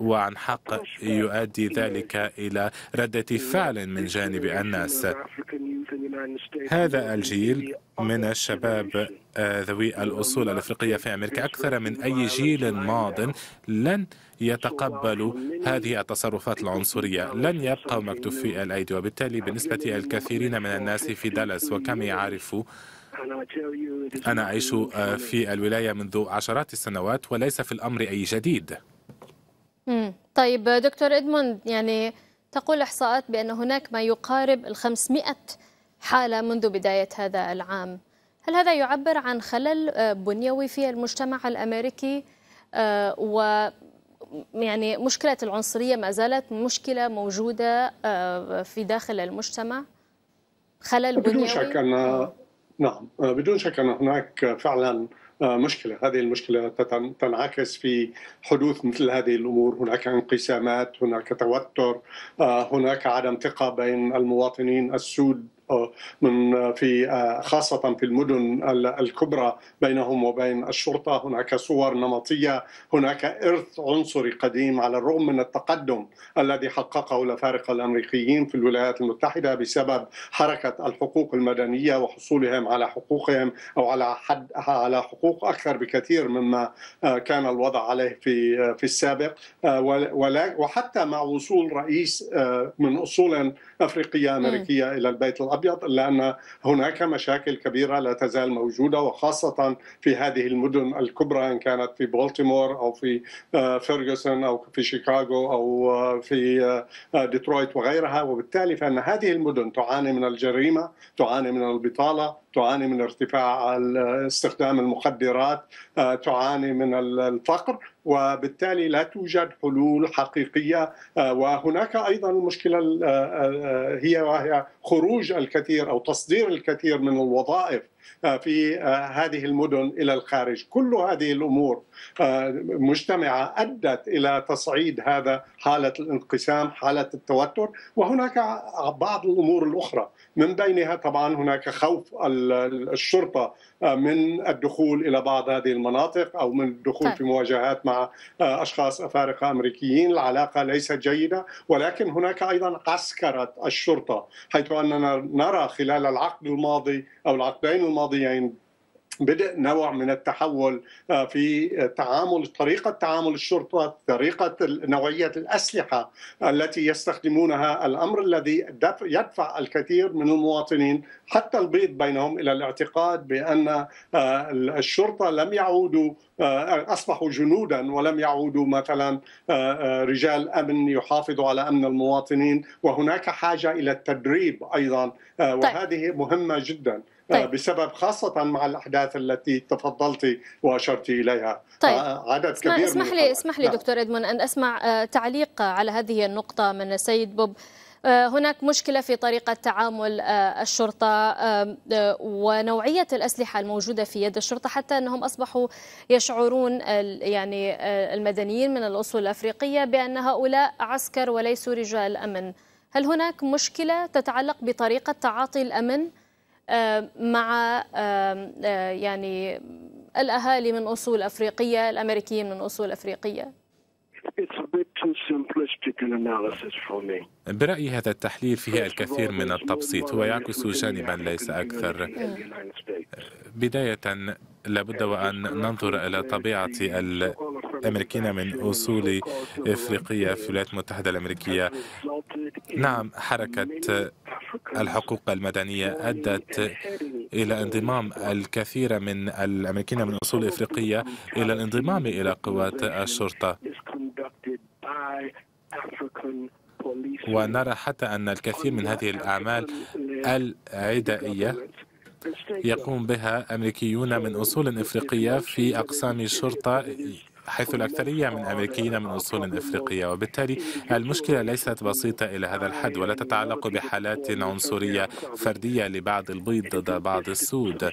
وعن حق يؤدي ذلك إلى ردة فعل من جانب الناس هذا الجيل من الشباب آه، ذوي الأصول الأفريقية في أمريكا أكثر من أي جيل ماض لن يتقبلوا هذه التصرفات العنصرية لن يبقوا مكتوفي الأيدي وبالتالي بالنسبة الكثيرين من الناس في دالاس وكم يعرفوا أنا أعيش آه، في الولاية منذ عشرات السنوات وليس في الأمر أي جديد طيب دكتور إدموند يعني تقول إحصاءات بأن هناك ما يقارب ال 500 حالة منذ بداية هذا العام هل هذا يعبر عن خلل آه، بنيوي في المجتمع الأمريكي آه، و يعني مشكلة العنصرية ما زالت مشكلة موجودة آه، في داخل المجتمع خلل بنيوي بدون شك أن نعم بدون شك أن هناك فعلا مشكلة هذه المشكلة تنعكس في حدوث مثل هذه الأمور هناك انقسامات هناك توتر هناك عدم ثقة بين المواطنين السود من في آه، خاصة في المدن الكبرى بينهم وبين الشرطة هناك صور نمطية هناك إرث عنصري قديم على الرغم من التقدم الذي حققه الأفارقة الأمريكيين في الولايات المتحدة بسبب حركة الحقوق المدنية وحصولهم على حقوقهم أو على حد على حقوق أكثر بكثير مما آه، كان الوضع عليه في آه، في السابق وحتى مع وصول رئيس من أصول أفريقية أمريكية إلى البيت الأبيض الابيض الا ان هناك مشاكل كبيره لا تزال موجوده وخاصه في هذه المدن الكبرى ان كانت في بولتيمور او في آه، فيرغسون او في شيكاغو او آه، في آه، ديترويت وغيرها وبالتالي فان هذه المدن تعاني من الجريمه تعاني من البطاله تعاني من ارتفاع استخدام المخدرات آه، تعاني من الفقر وبالتالي لا توجد حلول حقيقيه آه، وهناك ايضا المشكله آه، هي وهي خروج الكثير او تصدير الكثير من الوظائف آه، في آه، هذه المدن الى الخارج، كل هذه الامور آه، مجتمعه ادت الى تصعيد هذا حاله الانقسام، حاله التوتر، وهناك بعض الامور الاخرى، من بينها طبعا هناك خوف الشرطه من الدخول الى بعض هذه المناطق او من الدخول طيب. في مواجهات مع اشخاص افارقه امريكيين، العلاقه ليست جيده، ولكن هناك ايضا عسكره الشرطه، حيث اننا نرى خلال العقد الماضي او العقدين الماضيين بدء نوع من التحول آه، في تعامل طريقة تعامل الشرطة طريقة نوعية الأسلحة التي يستخدمونها الأمر الذي يدفع الكثير من المواطنين حتى البيض بينهم إلى الاعتقاد بأن آه، الشرطة لم يعودوا آه، أصبحوا جنودا ولم يعودوا مثلا رجال أمن يحافظوا على أمن المواطنين وهناك حاجة إلى التدريب أيضا طيب. وهذه مهمة جدا طيب. بسبب خاصة مع الأحداث التي تفضلت وأشرت إليها طيب. عدد كبير اسمح لي اسمح لي نعم. دكتور إدمون أن أسمع آه، تعليق على هذه النقطة من السيد بوب آه، هناك مشكلة في طريقة تعامل آه، الشرطة ونوعية الأسلحة الموجودة في يد الشرطة حتى أنهم أصبحوا يشعرون يعني المدنيين من الأصول الأفريقية بأن هؤلاء عسكر وليسوا رجال أمن هل هناك مشكلة تتعلق بطريقة تعاطي الأمن؟ آه، مع آه، آه، يعني الأهالي من أصول أفريقية الأمريكيين من أصول أفريقية برأيي هذا التحليل فيه الكثير من التبسيط هو يعكس جانبا ليس أكثر بداية لابد وأن ننظر إلى طبيعة الأمريكيين من أصول إفريقية في الولايات المتحدة الأمريكية نعم حركة الحقوق المدنية أدت إلى انضمام الكثير من الأمريكيين من أصول إفريقية إلى الانضمام إلى قوات الشرطة ونرى حتى أن الكثير من هذه الأعمال العدائية يقوم بها أمريكيون من أصول إفريقية في أقسام الشرطة حيث الأكثرية من أمريكيين من أصول إفريقية وبالتالي المشكلة ليست بسيطة إلى هذا الحد ولا تتعلق بحالات عنصرية فردية لبعض البيض ضد بعض السود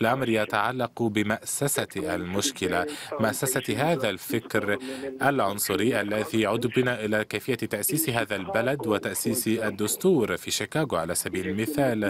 الأمر يتعلق بمأسسة المشكلة مأسسة هذا الفكر العنصري الذي يعود بنا إلى كيفية تأسيس هذا البلد وتأسيس الدستور في شيكاغو على سبيل المثال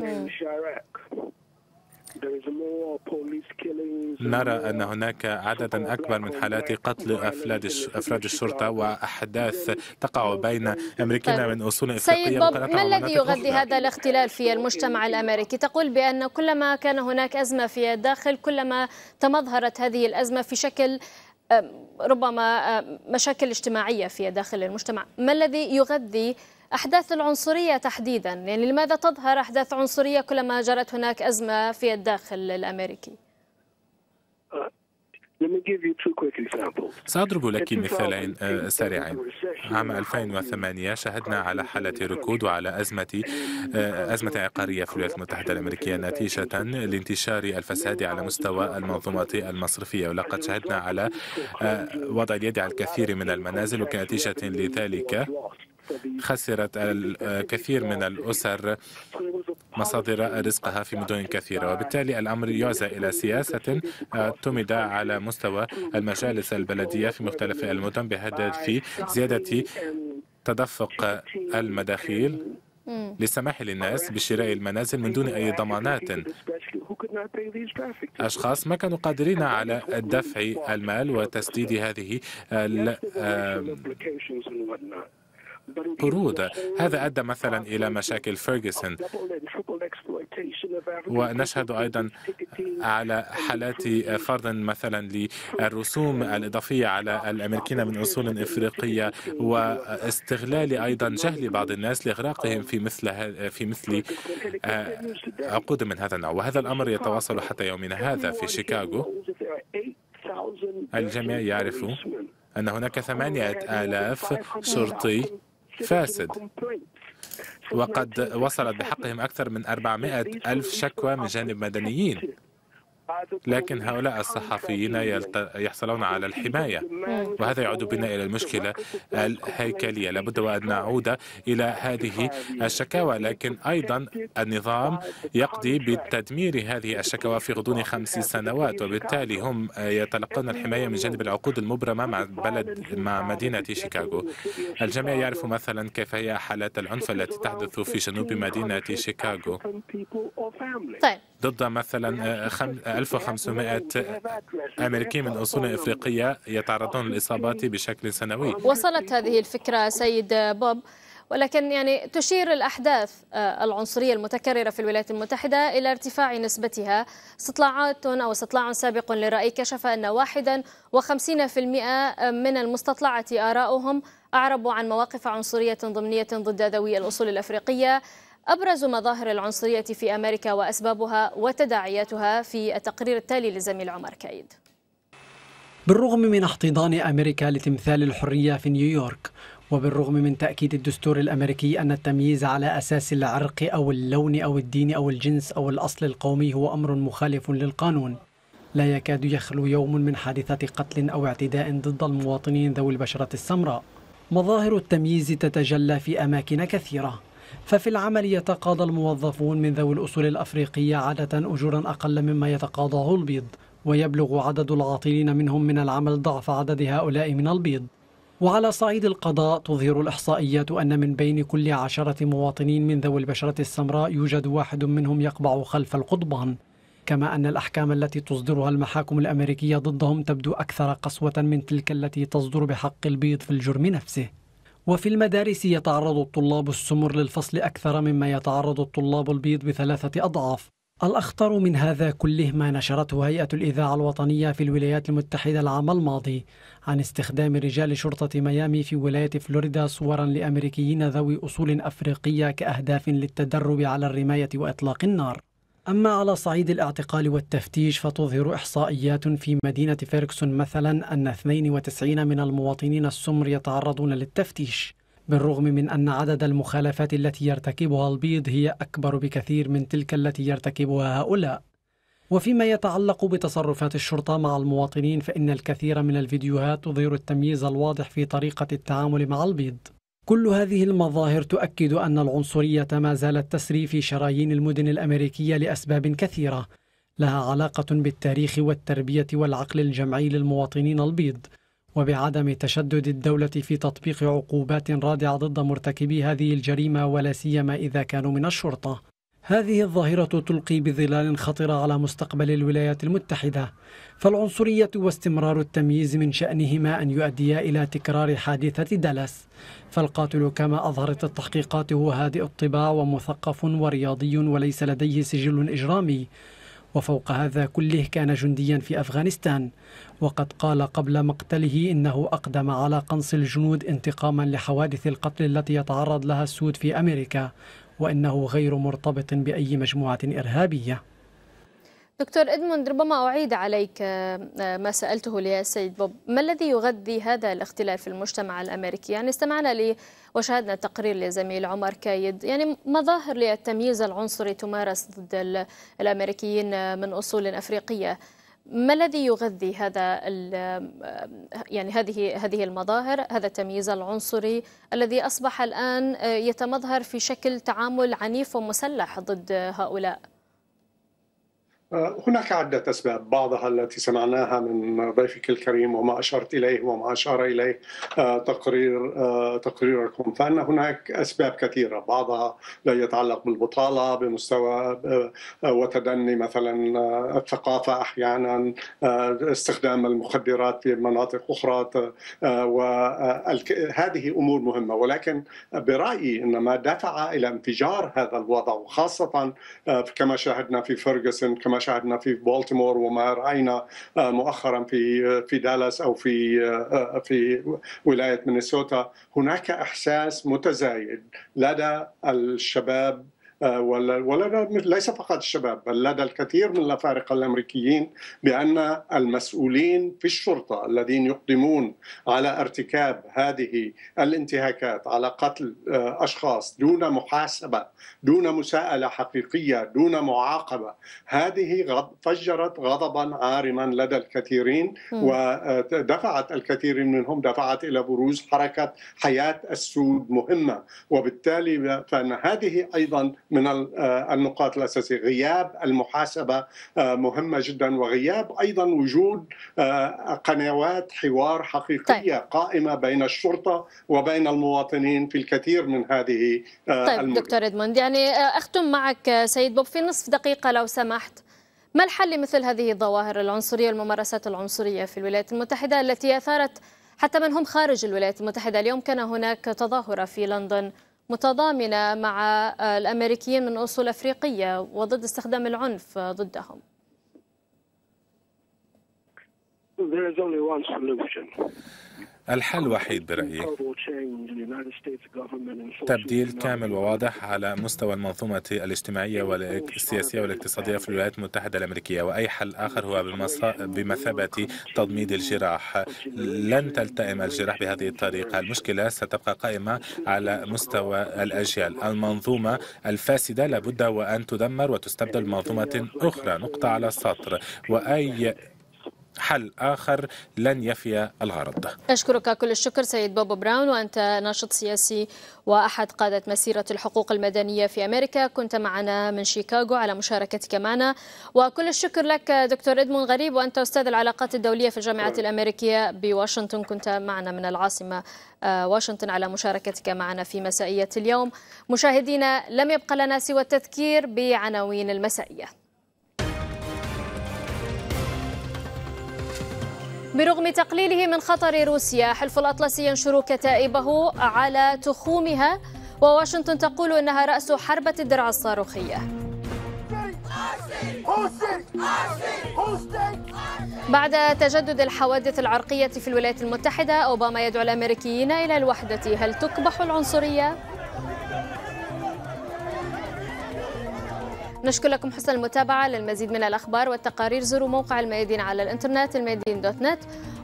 نرى أن هناك عددا أكبر من حالات قتل أفراد أفراد الشرطة وأحداث تقع بين أمريكان طيب، من أصول إفريقية سيد طيب، ما الذي يغذي هذا الاختلال في المجتمع الأمريكي؟ تقول بأن كلما كان هناك أزمة في الداخل كلما تمظهرت هذه الأزمة في شكل ربما مشاكل اجتماعية في داخل المجتمع ما الذي يغذي أحداث العنصرية تحديدا يعني لماذا تظهر أحداث عنصرية كلما جرت هناك أزمة في الداخل الأمريكي uh, سأضرب لك مثالين uh, سريعين عام 2008 شهدنا على حالة ركود وعلى أزمة uh, أزمة عقارية في الولايات المتحدة الأمريكية نتيجة لانتشار الفساد على مستوى المنظومات المصرفية ولقد شهدنا على وضع اليد على الكثير من المنازل وكنتيجة لذلك خسرت الكثير من الأسر مصادر رزقها في مدن كثيرة وبالتالي الأمر يعزى إلى سياسة آه، اعتمد على مستوى المجالس البلدية في مختلف المدن بهدف زيادة تدفق المداخيل للسماح للناس بشراء المنازل من دون أي ضمانات أشخاص ما كانوا قادرين على دفع المال وتسديد هذه آه، قروض هذا أدى مثلا إلى مشاكل فيرجسون ونشهد أيضا على حالات فرض مثلا للرسوم الإضافية على الامريكيين من أصول إفريقية واستغلال أيضا جهل بعض الناس لإغراقهم في مثل في مثل آه، عقود من هذا النوع وهذا الأمر يتواصل حتى يومنا هذا في شيكاغو الجميع يعرف أن هناك ثمانية آلاف شرطي فاسد وقد وصلت بحقهم أكثر من 400 ألف شكوى من جانب مدنيين لكن هؤلاء الصحفيين يحصلون على الحماية وهذا يعود بنا إلى المشكلة الهيكلية لابد وأن نعود إلى هذه الشكاوى لكن أيضا النظام يقضي بتدمير هذه الشكاوى في غضون خمس سنوات وبالتالي هم يتلقون الحماية من جانب العقود المبرمة مع بلد مع مدينة شيكاغو الجميع يعرف مثلا كيف هي حالات العنف التي تحدث في جنوب مدينة شيكاغو طيب. ضد مثلا 1500 أمريكي من أصول إفريقية يتعرضون للإصابات بشكل سنوي وصلت هذه الفكرة سيد بوب ولكن يعني تشير الأحداث آه، العنصرية المتكررة في الولايات المتحدة إلى ارتفاع نسبتها استطلاعات أو استطلاع سابق للرأي كشف أن 51% من المستطلعة آراؤهم أعربوا عن مواقف عنصرية ضمنية ضد ذوي الأصول الأفريقية أبرز مظاهر العنصرية في أمريكا وأسبابها وتداعياتها في التقرير التالي للزميل عمر كايد بالرغم من احتضان أمريكا لتمثال الحرية في نيويورك وبالرغم من تأكيد الدستور الأمريكي أن التمييز على أساس العرق أو اللون أو الدين أو الجنس أو الأصل القومي هو أمر مخالف للقانون لا يكاد يخلو يوم من حادثة قتل أو اعتداء ضد المواطنين ذوي البشرة السمراء مظاهر التمييز تتجلى في أماكن كثيرة ففي العمل يتقاضى الموظفون من ذوي الأصول الأفريقية عادة أجورا أقل مما يتقاضاه البيض ويبلغ عدد العاطلين منهم من العمل ضعف عدد هؤلاء من البيض وعلى صعيد القضاء تظهر الإحصائيات أن من بين كل عشرة مواطنين من ذوي البشرة السمراء يوجد واحد منهم يقبع خلف القضبان كما أن الأحكام التي تصدرها المحاكم الأمريكية ضدهم تبدو أكثر قسوة من تلك التي تصدر بحق البيض في الجرم نفسه وفي المدارس يتعرض الطلاب السمر للفصل أكثر مما يتعرض الطلاب البيض بثلاثة أضعاف الأخطر من هذا كله ما نشرته هيئة الإذاعة الوطنية في الولايات المتحدة العام الماضي عن استخدام رجال شرطة ميامي في ولاية فلوريدا صورا لأمريكيين ذوي أصول أفريقية كأهداف للتدرب على الرماية وإطلاق النار أما على صعيد الاعتقال والتفتيش فتظهر إحصائيات في مدينة فيركسون مثلا أن 92 من المواطنين السمر يتعرضون للتفتيش بالرغم من أن عدد المخالفات التي يرتكبها البيض هي أكبر بكثير من تلك التي يرتكبها هؤلاء وفيما يتعلق بتصرفات الشرطة مع المواطنين فإن الكثير من الفيديوهات تظهر التمييز الواضح في طريقة التعامل مع البيض كل هذه المظاهر تؤكد أن العنصرية ما زالت تسري في شرايين المدن الأمريكية لأسباب كثيرة لها علاقة بالتاريخ والتربية والعقل الجمعي للمواطنين البيض وبعدم تشدد الدولة في تطبيق عقوبات رادعة ضد مرتكبي هذه الجريمة ولا سيما إذا كانوا من الشرطة هذه الظاهرة تلقي بظلال خطرة على مستقبل الولايات المتحدة فالعنصرية واستمرار التمييز من شأنهما أن يؤديا إلى تكرار حادثة دالاس فالقاتل كما أظهرت التحقيقات هو هادئ الطباع ومثقف ورياضي وليس لديه سجل إجرامي وفوق هذا كله كان جنديا في أفغانستان وقد قال قبل مقتله إنه أقدم على قنص الجنود انتقاما لحوادث القتل التي يتعرض لها السود في أمريكا وأنه غير مرتبط بأي مجموعة إرهابية دكتور إدموند ربما أعيد عليك آه، آه، ما سألته للسيد بوب ما الذي يغذي هذا الاختلاف في المجتمع الأمريكي يعني استمعنا لي وشاهدنا تقرير لزميل عمر كايد يعني مظاهر للتمييز العنصري تمارس ضد الأمريكيين آه، من أصول أفريقية ما الذي يغذي هذا يعني هذه هذه المظاهر هذا التمييز العنصري الذي اصبح الان آه، يتمظهر في شكل تعامل عنيف ومسلح ضد هؤلاء هناك عدة أسباب بعضها التي سمعناها من ضيفك الكريم وما أشرت إليه وما أشار إليه آه، تقرير آه، تقريركم فأن هناك أسباب كثيرة بعضها لا يتعلق بالبطالة بمستوى آه، وتدني مثلا الثقافة أحيانا استخدام المخدرات في مناطق أخرى وهذه أمور مهمة ولكن برأيي أن ما دفع إلى انفجار هذا الوضع وخاصة كما شاهدنا في فرغسون كما شاهدنا في بولتيمور وما راينا آه، مؤخرا في آه، في دالاس او في آه، في ولايه مينيسوتا هناك احساس متزايد لدى الشباب آه، ولا ليس فقط الشباب بل لدى الكثير من الافارقه الامريكيين بان المسؤولين في الشرطه الذين يقدمون على ارتكاب هذه الانتهاكات على قتل آه، اشخاص دون محاسبه دون مساءله حقيقيه دون معاقبه هذه فجرت غضبا عارما لدى الكثيرين ودفعت آه، الكثيرين منهم دفعت الى بروز حركه حياه السود مهمه وبالتالي فان هذه ايضا من آه، النقاط الاساسيه، غياب المحاسبه آه، مهمه جدا وغياب ايضا وجود آه، قنوات حوار حقيقيه طيب. قائمه بين الشرطه وبين المواطنين في الكثير من هذه طيب المدن. دكتور ادموند يعني اختم معك سيد بوب في نصف دقيقه لو سمحت. ما الحل لمثل هذه الظواهر العنصرية والممارسات العنصرية في الولايات المتحدة التي أثارت حتى من هم خارج الولايات المتحدة اليوم كان هناك تظاهرة في لندن متضامنة مع الأمريكيين من أصول أفريقية وضد استخدام العنف ضدهم There is only one solution. الحل الوحيد برأيي تبديل كامل وواضح على مستوى المنظومة الاجتماعية والسياسية والاقتصادية في الولايات المتحدة الأمريكية وأي حل آخر هو بمثابة تضميد الجراح لن تلتئم الجراح بهذه الطريقة المشكلة ستبقى قائمة على مستوى الأجيال المنظومة الفاسدة لابد وأن تدمر وتستبدل منظومه أخرى نقطة على السطر وأي حل آخر لن يفي الغرض أشكرك كل الشكر سيد بوب براون وأنت ناشط سياسي وأحد قادة مسيرة الحقوق المدنية في أمريكا كنت معنا من شيكاغو على مشاركتك معنا وكل الشكر لك دكتور إدمون غريب وأنت أستاذ العلاقات الدولية في الجامعة أه. الأمريكية بواشنطن كنت معنا من العاصمة آه، واشنطن على مشاركتك معنا في مسائية اليوم مشاهدينا لم يبقى لنا سوى التذكير بعناوين المسائية برغم تقليله من خطر روسيا حلف الأطلس ينشر كتائبه على تخومها وواشنطن تقول أنها رأس حربة الدرع الصاروخية بعد تجدد الحوادث العرقية في الولايات المتحدة أوباما يدعو الأمريكيين إلى الوحدة هل تكبح العنصرية؟ نشكر لكم حسن المتابعة للمزيد من الأخبار والتقارير زوروا موقع الميادين على الإنترنت الميادين دوت نت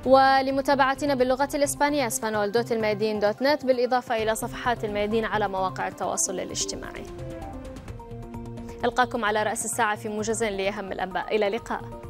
ولمتابعتنا باللغة الإسبانية اسبانول دوت الميادين دوت نت بالإضافة إلى صفحات الميادين على مواقع التواصل الاجتماعي ألقاكم على رأس الساعة في موجز لأهم الأنباء إلى اللقاء